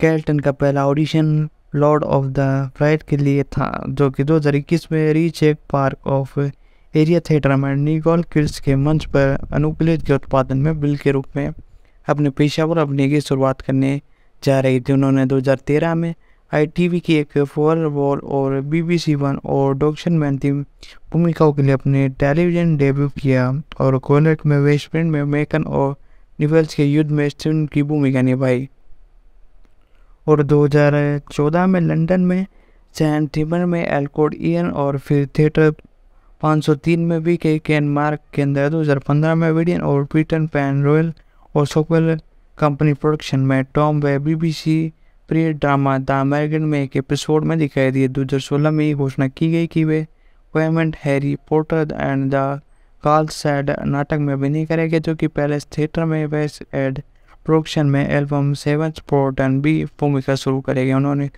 कैल्टन का पहला audition lord of the flight के लिए था जो कि दो हज़ार इक्कीस में रीचेक पार्क ऑफ एरिया थिएटर में निकोल क्रिस के मंच पर अनुकूलित के उत्पादन में बिल के रूप में अपने पेशावर अपने की शुरुआत करने जा रही थी उन्होंने तेरह में आईटीवी की एक फॉर वॉल और बीबीसी वन और डॉक्शन में अंतिम भूमिकाओं के लिए अपने टेलीविजन डेब्यू किया और कोलट में वेस्टप्रिंट में मेकन और निवेल्स के युद्ध में स्टीवन की भूमिका निभाई और 2014 में लंदन में सैन थीमर में एलकोड इन और फिर थिएटर 503 में भी के कैन मार्क के अंदर दो में विडियन और पीटन पैन रॉयल और सोकवेल कंपनी प्रोडक्शन में टॉम वे बीबीसी प्रिय ड्रामा द अमेरिकन में एक एपिसोड में दिखाई दिए दो हज़ार सोलह में ये घोषणा की गई कि वे वेमेंट Harry Potter and the call said नाटक में अभिनय करेंगे जो कि पैलेस थिएटर में वेस्ट एड प्रोडक्शन में album seven sport and B भूमिका शुरू करेगी उन्होंने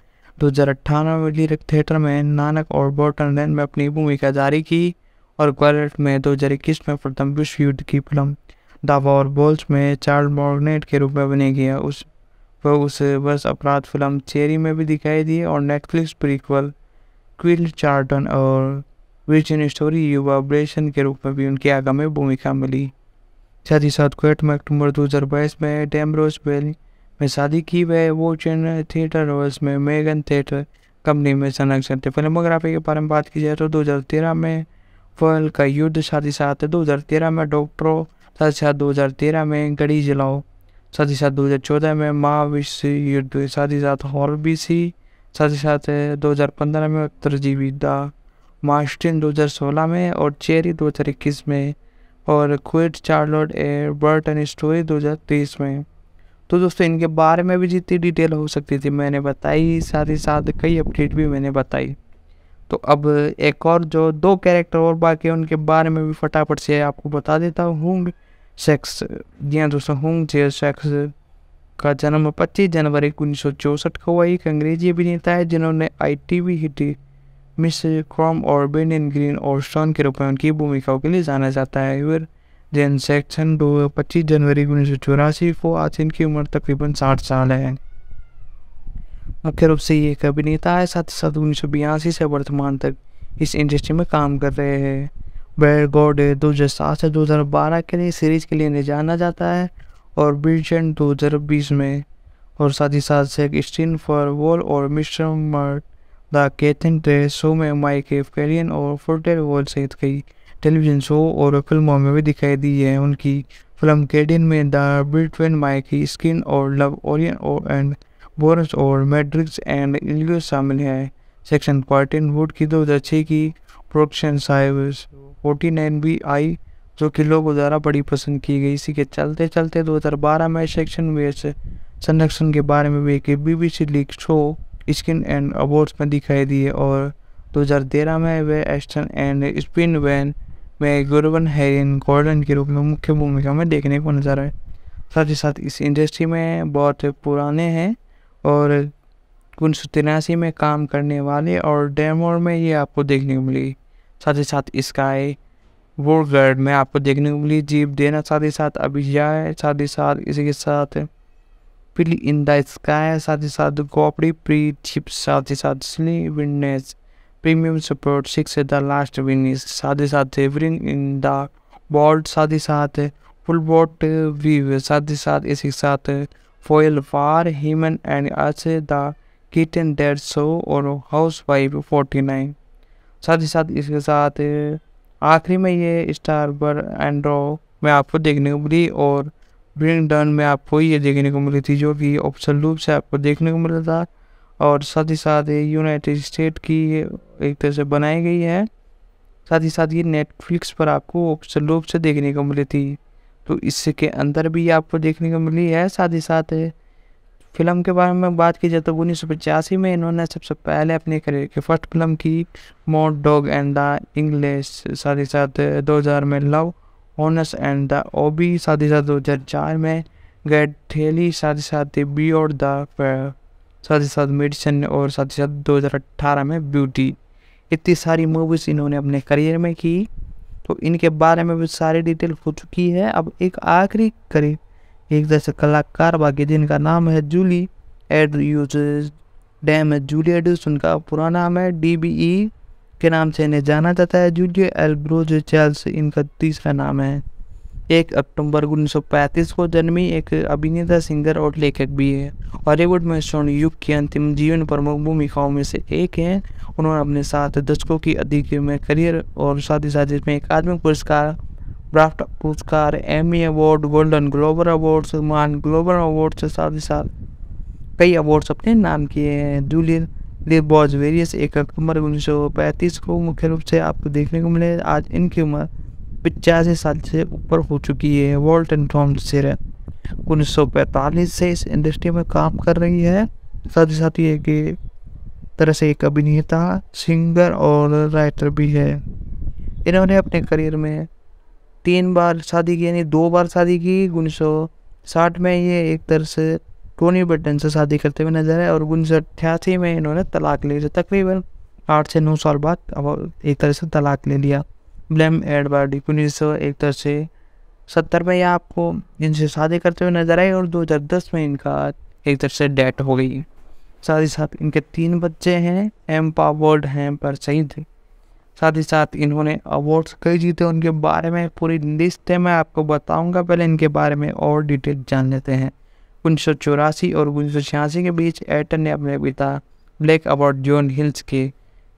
दो हज़ार अट्ठारह में लिरिक थिएटर में नानक और बोर्टन रैन में अपनी भूमिका जारी की और ग्वालियर में दो हज़ार इक्कीस में प्रथम विश्व युद्ध की फिल्म द वॉर बोल्स में चार्ल मॉर्गनेट के रूप में अभिनय किया उस वह उस बस अपराध फिल्म चेरी में भी दिखाई दिए और नेटफ्लिक्स प्रीक्वल क्विल चार्टन और विजन स्टोरी युवा ब्रेशन के रूप में भी उनकी आगामी भूमिका मिली साथ ही साथ क्वेट में अक्टूबर बाईस में डेमरोज बेल में शादी की वह वो चैन थिएटर रोज में मेगन थिएटर कंपनी में संरक्षण थे फिल्मोग्राफी के बारे में बात की जाए तो 2013 में फल का युद्ध साथ ही साथ 2013 में डॉक्टरों साथ ही साथ 2013 में गड़ी जलाओ साथ ही साथ दो हज़ार चौदह में महाविश्व युद्ध साथ ही साथ हॉर भी सी साथ ही साथ पंद्रह में मास्टिन दो हज़ार सोलह में और चेरी दो हज़ार इक्कीस में और क्विट चार्लोट ए बर्ट एंड स्टोरी दो हजार तेईस में तो दोस्तों इनके बारे में भी जितनी डिटेल हो सकती थी मैंने बताई साथ ही साथ कई अपडेट भी मैंने बताई तो अब एक और जो दो कैरेक्टर और बाकी उनके बारे में भी फटाफट से आपको बता देता हूँ सेक्स जी हाँ दोस्तों होंग जे सेक्स का जन्म 25 जनवरी उन्नीस सौ को हुआ एक अंग्रेजी अभिनेता है जिन्होंने I T V hit miss क्रॉम और बेन एंड ग्रीन और स्टोन के रूप में उनकी भूमिकाओं के लिए जाना जाता है और जेन सेक्शन दो पच्चीस जनवरी उन्नीस सौ चौरासी को आज इनकी उम्र तकरीबन साठ साल है मुख्य रूप से ये एक अभिनेता है साथ ही साथ उन्नीस सौ बयासी से वर्तमान तक इस इंडस्ट्री में काम कर रहे हैं बैर गॉड दो हज़ार सात से दो हज़ार बारह के लिए सीरीज़ के लिए जाना जाता है और बिल्चन दो हज़ार बीस में और साथ ही साथ से स्टीन फॉर वॉल और मिस्टर मर्ट द कैथिन ट्रे शो में माइक फेलियन और फोर्टेल वॉल सहित कई टेलीविज़न शो और फिल्मों में भी दिखाई दी है उनकी फिल्म कैडिन में द ब्रिटवेन माइकी स्किन और लव ओरियन और एंड बोरस और मैट्रिक्स एंड इंग्लिश शामिल है सेक्शन फोर्टीन वुड की दो हज़ार छः की प्रोडक्शन साहिब फोर्टी नाइन बी आई जो कि लोग द्वारा बड़ी पसंद की गई इसी के चलते चलते 2012 में सेक्शन वेस संरक्षण के बारे में भी एक BBC league show skin and awards में दिखाई दिए और 2013 में वे एक्शन एंड स्पिन वैन में गुरवन हेरिन गॉर्डन के रूप में मुख्य भूमिका में देखने को नजर आए साथ ही साथ इस इंडस्ट्री में बहुत पुराने हैं और उन्नीस में काम करने वाले और डेमोर में ये आपको देखने को मिलेगी साथ ही साथ स्काई वो गर्ड में आपको देखने को मिली जीप देना साथ ही साथ अभिजय साथ ही साथ इसी के साथ पिली इन द स्काई साथ ही साथ गोपड़ी प्री चिप साथ ही साथ स्ली विननेस premium support six the last विनिस साथ ही साथ एवरिंग इन द बॉल्ट साथ ही साथ फुल बोट वीव साथ ही साथ इसी के साथ foil far human and us the kitten dead so और हाउस वाइफ फोर्टी नाइन साथ ही साथ इसके साथ आखिरी में ये स्टार बर एंड्रो में आपको देखने को मिली और ब्रिंग डन में आपको ये देखने को मिली थी जो कि ऑप्शन लूप से आपको देखने को मिला था और साथ ही साथ यूनाइटेड स्टेट की एक तरह से बनाई गई है साथ ही साथ ये नेटफ्लिक्स पर आपको ऑप्शन लूप से देखने को मिली थी तो इसके अंदर भी आपको देखने को मिली है साथ ही साथ फिल्म के बारे में बात की जाए तो उन्नीस में इन्होंने सबसे पहले अपने करियर की फर्स्ट फिल्म की मोट डॉग एंड द इंग्लिश साथ ही साथ दो हज़ार में लव ऑनस एंड द ओबी साथ ही साथ दो हज़ार चार में गेट थेली साथ ही साथ बी और द साथ ही साथ मेडिसन और साथ ही साथ दो में ब्यूटी इतनी सारी मूवीज़ इन्होंने अपने करियर में की तो इनके बारे में भी सारी डिटेल हो चुकी है अब एक आखिरी करीब एक जैसे कलाकार बाकी जिनका नाम है जूली एड यूज डैम जूली एड्यूस उनका पूरा नाम है डी बी ई के नाम से इन्हें जाना जाता है जूलियो एल्ब्रोज चार्ल्स इनका तीसरा नाम है एक अक्टूबर 1935 को जन्मी एक अभिनेता सिंगर और लेखक भी है हॉलीवुड में स्वर्ण युग के अंतिम जीवन प्रमुख भूमिकाओं में से एक है उन्होंने अपने साथ दशकों की अधिक में करियर और साथ ही साथ इसमें एक आदमी पुरस्कार प्राप्त पुरस्कार Emmy award golden global awards मान ग्लोबल अवार्ड से साथ ही साथ कई अवार्ड्स अपने नाम किए हैं जूलियन बॉज वेरियस एक अक्टूबर उन्नीस सौ पैंतीस को मुख्य रूप से आपको देखने को मिले आज इनकी उम्र पचासी साल से ऊपर हो चुकी है वॉल्टन से उन्नीस सौ पैंतालीस से इस इंडस्ट्री में काम कर रही है साथ ही साथ ये कि तरह से एक अभिनेता सिंगर और राइटर भी है इन्होंने अपने करियर में तीन बार शादी की यानी दो बार शादी की उन्नीस सौ साठ में ये एक तरह से टोनी बटन से शादी करते हुए नजर आए और उन्नीस सौ अट्ठासी में इन्होंने तलाक ले लिया तकरीबन आठ से नौ साल बाद अब एक तरह से तलाक ले लिया ब्लेम एडवर्ड उन्नीस सौ एक तरह से सत्तर में यह आपको इनसे शादी करते हुए नजर आई और दो हज़ार दस में इनका एक तरह से डेट हो गई साथ ही साथ इनके तीन बच्चे हैं एम्पावर्ड हैं पर सही थे साथ ही साथ इन्होंने अवार्ड्स कई जीते उनके बारे में पूरी लिस्ट है मैं आपको बताऊंगा पहले इनके बारे में और डिटेल जान लेते हैं उन्नीस सौ चौरासी और उन्नीस सौ छियासी के बीच एटन ने अपने पिता ब्लैक अवार्ड जॉन हिल्स के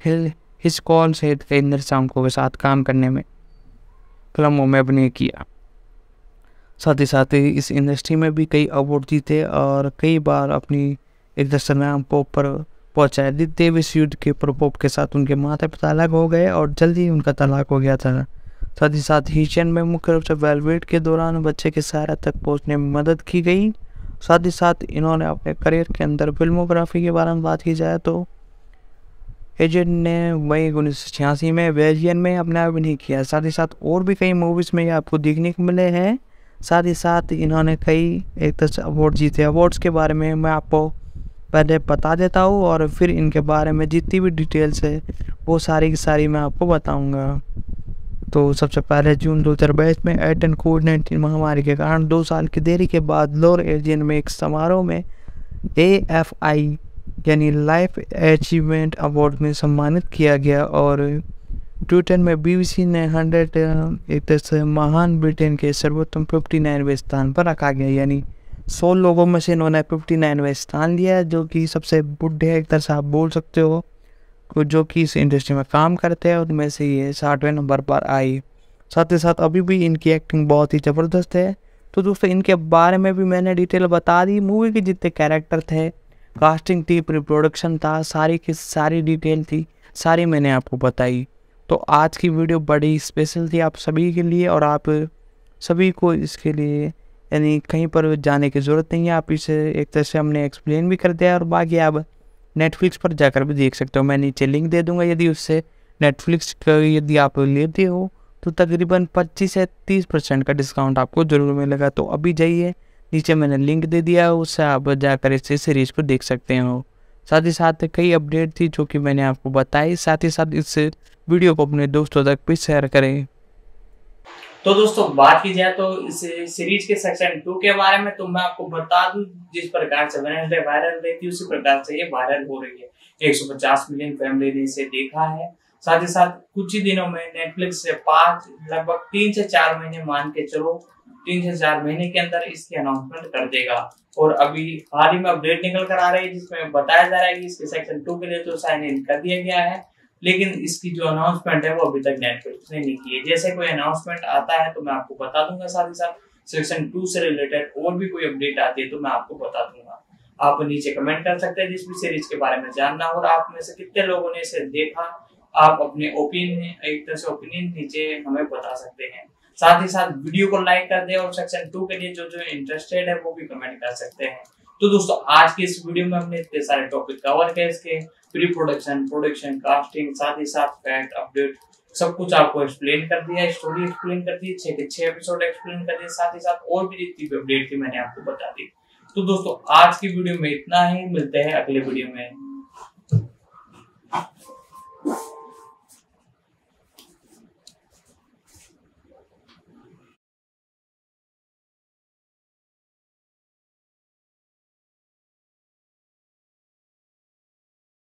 हिल हिस कॉल सहित कई निर्देशांकों के साथ काम करने में फिल्मों में अभिनय किया साथ ही साथ ही इस इंडस्ट्री में भी कई अवार्ड जीते और कई बार अपनी एक नाम को पर पहुंचाया दिव्य इस युद्ध के प्रकोप के साथ उनके माता पिता अलग हो गए और जल्दी उनका तलाक हो गया था साथ ही साथ हीचन में मुख्य रूप से वेलवेट के दौरान बच्चे के सहारा तक पहुंचने में मदद की गई साथ ही साथ इन्होंने अपने करियर के अंदर फिल्मोग्राफी के बारे में बात की जाए तो एजेंट ने वही उन्नीस सौ छियासी में वेलजियन में अपना अभिनय किया साथ ही साथ और भी कई मूवीज़ में ये आपको देखने को मिले हैं साथ ही साथ इन्होंने कई एक तरह से अवार्ड जीते अवार्ड्स के बारे में मैं आपको पहले बता देता हूँ और फिर इनके बारे में जितनी भी डिटेल्स है वो सारी की सारी मैं आपको बताऊँगा तो सबसे पहले जून दो हज़ार बाईस में एट एंड कोविड नाइन्टीन महामारी के कारण दो साल की देरी के बाद लोअर एजियन में एक समारोह में ए एफ आई यानी लाइफ अचीवमेंट अवार्ड में सम्मानित किया गया और ट्विटर में बीबीसी ने हंड्रेड uh, एक महान ब्रिटेन के सर्वोत्तम फिफ्टी नाइनवें स्थान पर रखा गया यानी सौ लोगों में से इन्होंने फिफ्टी नाइनवें स्थान लिया जो कि सबसे बुढ़े एक तरह से आप बोल सकते हो जो कि इस इंडस्ट्री में काम करते हैं उनमें से ये साठवें नंबर पर आई साथ ही साथ अभी भी इनकी एक्टिंग बहुत ही ज़बरदस्त है तो दोस्तों इनके बारे में भी मैंने डिटेल बता दी मूवी के जितने कैरेक्टर थे कास्टिंग थी प्री प्रोडक्शन था सारी की सारी डिटेल थी सारी मैंने आपको बताई तो आज की वीडियो बड़ी स्पेशल थी आप सभी के लिए और आप सभी को इसके लिए यानी कहीं पर जाने की ज़रूरत नहीं है आप इसे एक तरह से हमने एक्सप्लेन भी कर दिया और बाकी आप नेटफ्लिक्स पर जाकर भी देख सकते हो मैं नीचे लिंक दे दूंगा यदि उससे नेटफ्लिक्स यदि आप लेते हो तो तकरीबन 25 से 30 परसेंट का डिस्काउंट आपको ज़रूर मिलेगा तो अभी जाइए नीचे मैंने लिंक दे दिया उससे आप जाकर इसे सीरीज़ पर देख सकते हो साथ ही साथ कई अपडेट थी जो कि मैंने आपको बताई साथ ही साथ इस वीडियो को अपने दोस्तों तक भी शेयर करें तो दोस्तों बात की जाए तो इस सीरीज के सेक्शन टू के बारे में तो मैं आपको बता दूं जिस प्रकार से वेनेसडे वायरल रही थी उसी प्रकार से ये वायरल हो रही है 150 मिलियन फैमिली ने इसे देखा है साथ ही साथ कुछ ही दिनों में नेटफ्लिक्स से पांच लगभग तीन से चार महीने मान के चलो तीन से चार महीने के अंदर इसकी अनाउंसमेंट कर देगा और अभी हाल ही में अपडेट निकल कर आ रही है जिसमें बताया जा रहा है कि इसके सेक्शन टू के लिए तो साइन इन कर दिया गया है लेकिन इसकी जो अनाउंसमेंट है वो अभी तक नेट पर नहीं की है जैसे कोई अनाउंसमेंट आता है तो मैं आपको बता दूंगा साथ ही साथ सेक्शन टू से रिलेटेड और भी कोई अपडेट आती है तो मैं आपको बता दूंगा आप नीचे कमेंट कर सकते हैं जिस भी सीरीज के बारे में जानना हो और आप में से कितने लोगों ने इसे देखा आप अपने ओपिनियन एक तरह से ओपिनियन नीचे हमें बता सकते हैं साथ ही साथ वीडियो को लाइक कर दें और सेक्शन टू के लिए जो जो इंटरेस्टेड है वो भी कमेंट कर सकते हैं तो दोस्तों आज के इस वीडियो में हमने इतने सारे टॉपिक कवर किए इसके प्री प्रोडक्शन प्रोडक्शन कास्टिंग साथ ही साथ फैक्ट अपडेट सब कुछ आपको एक्सप्लेन कर दिया स्टोरी एक्सप्लेन कर दी छह के छह एपिसोड एक्सप्लेन कर दिए साथ ही साथ और भी जितनी भी अपडेट थी मैंने आपको बता दी तो दोस्तों आज की वीडियो में इतना ही मिलते हैं अगले वीडियो में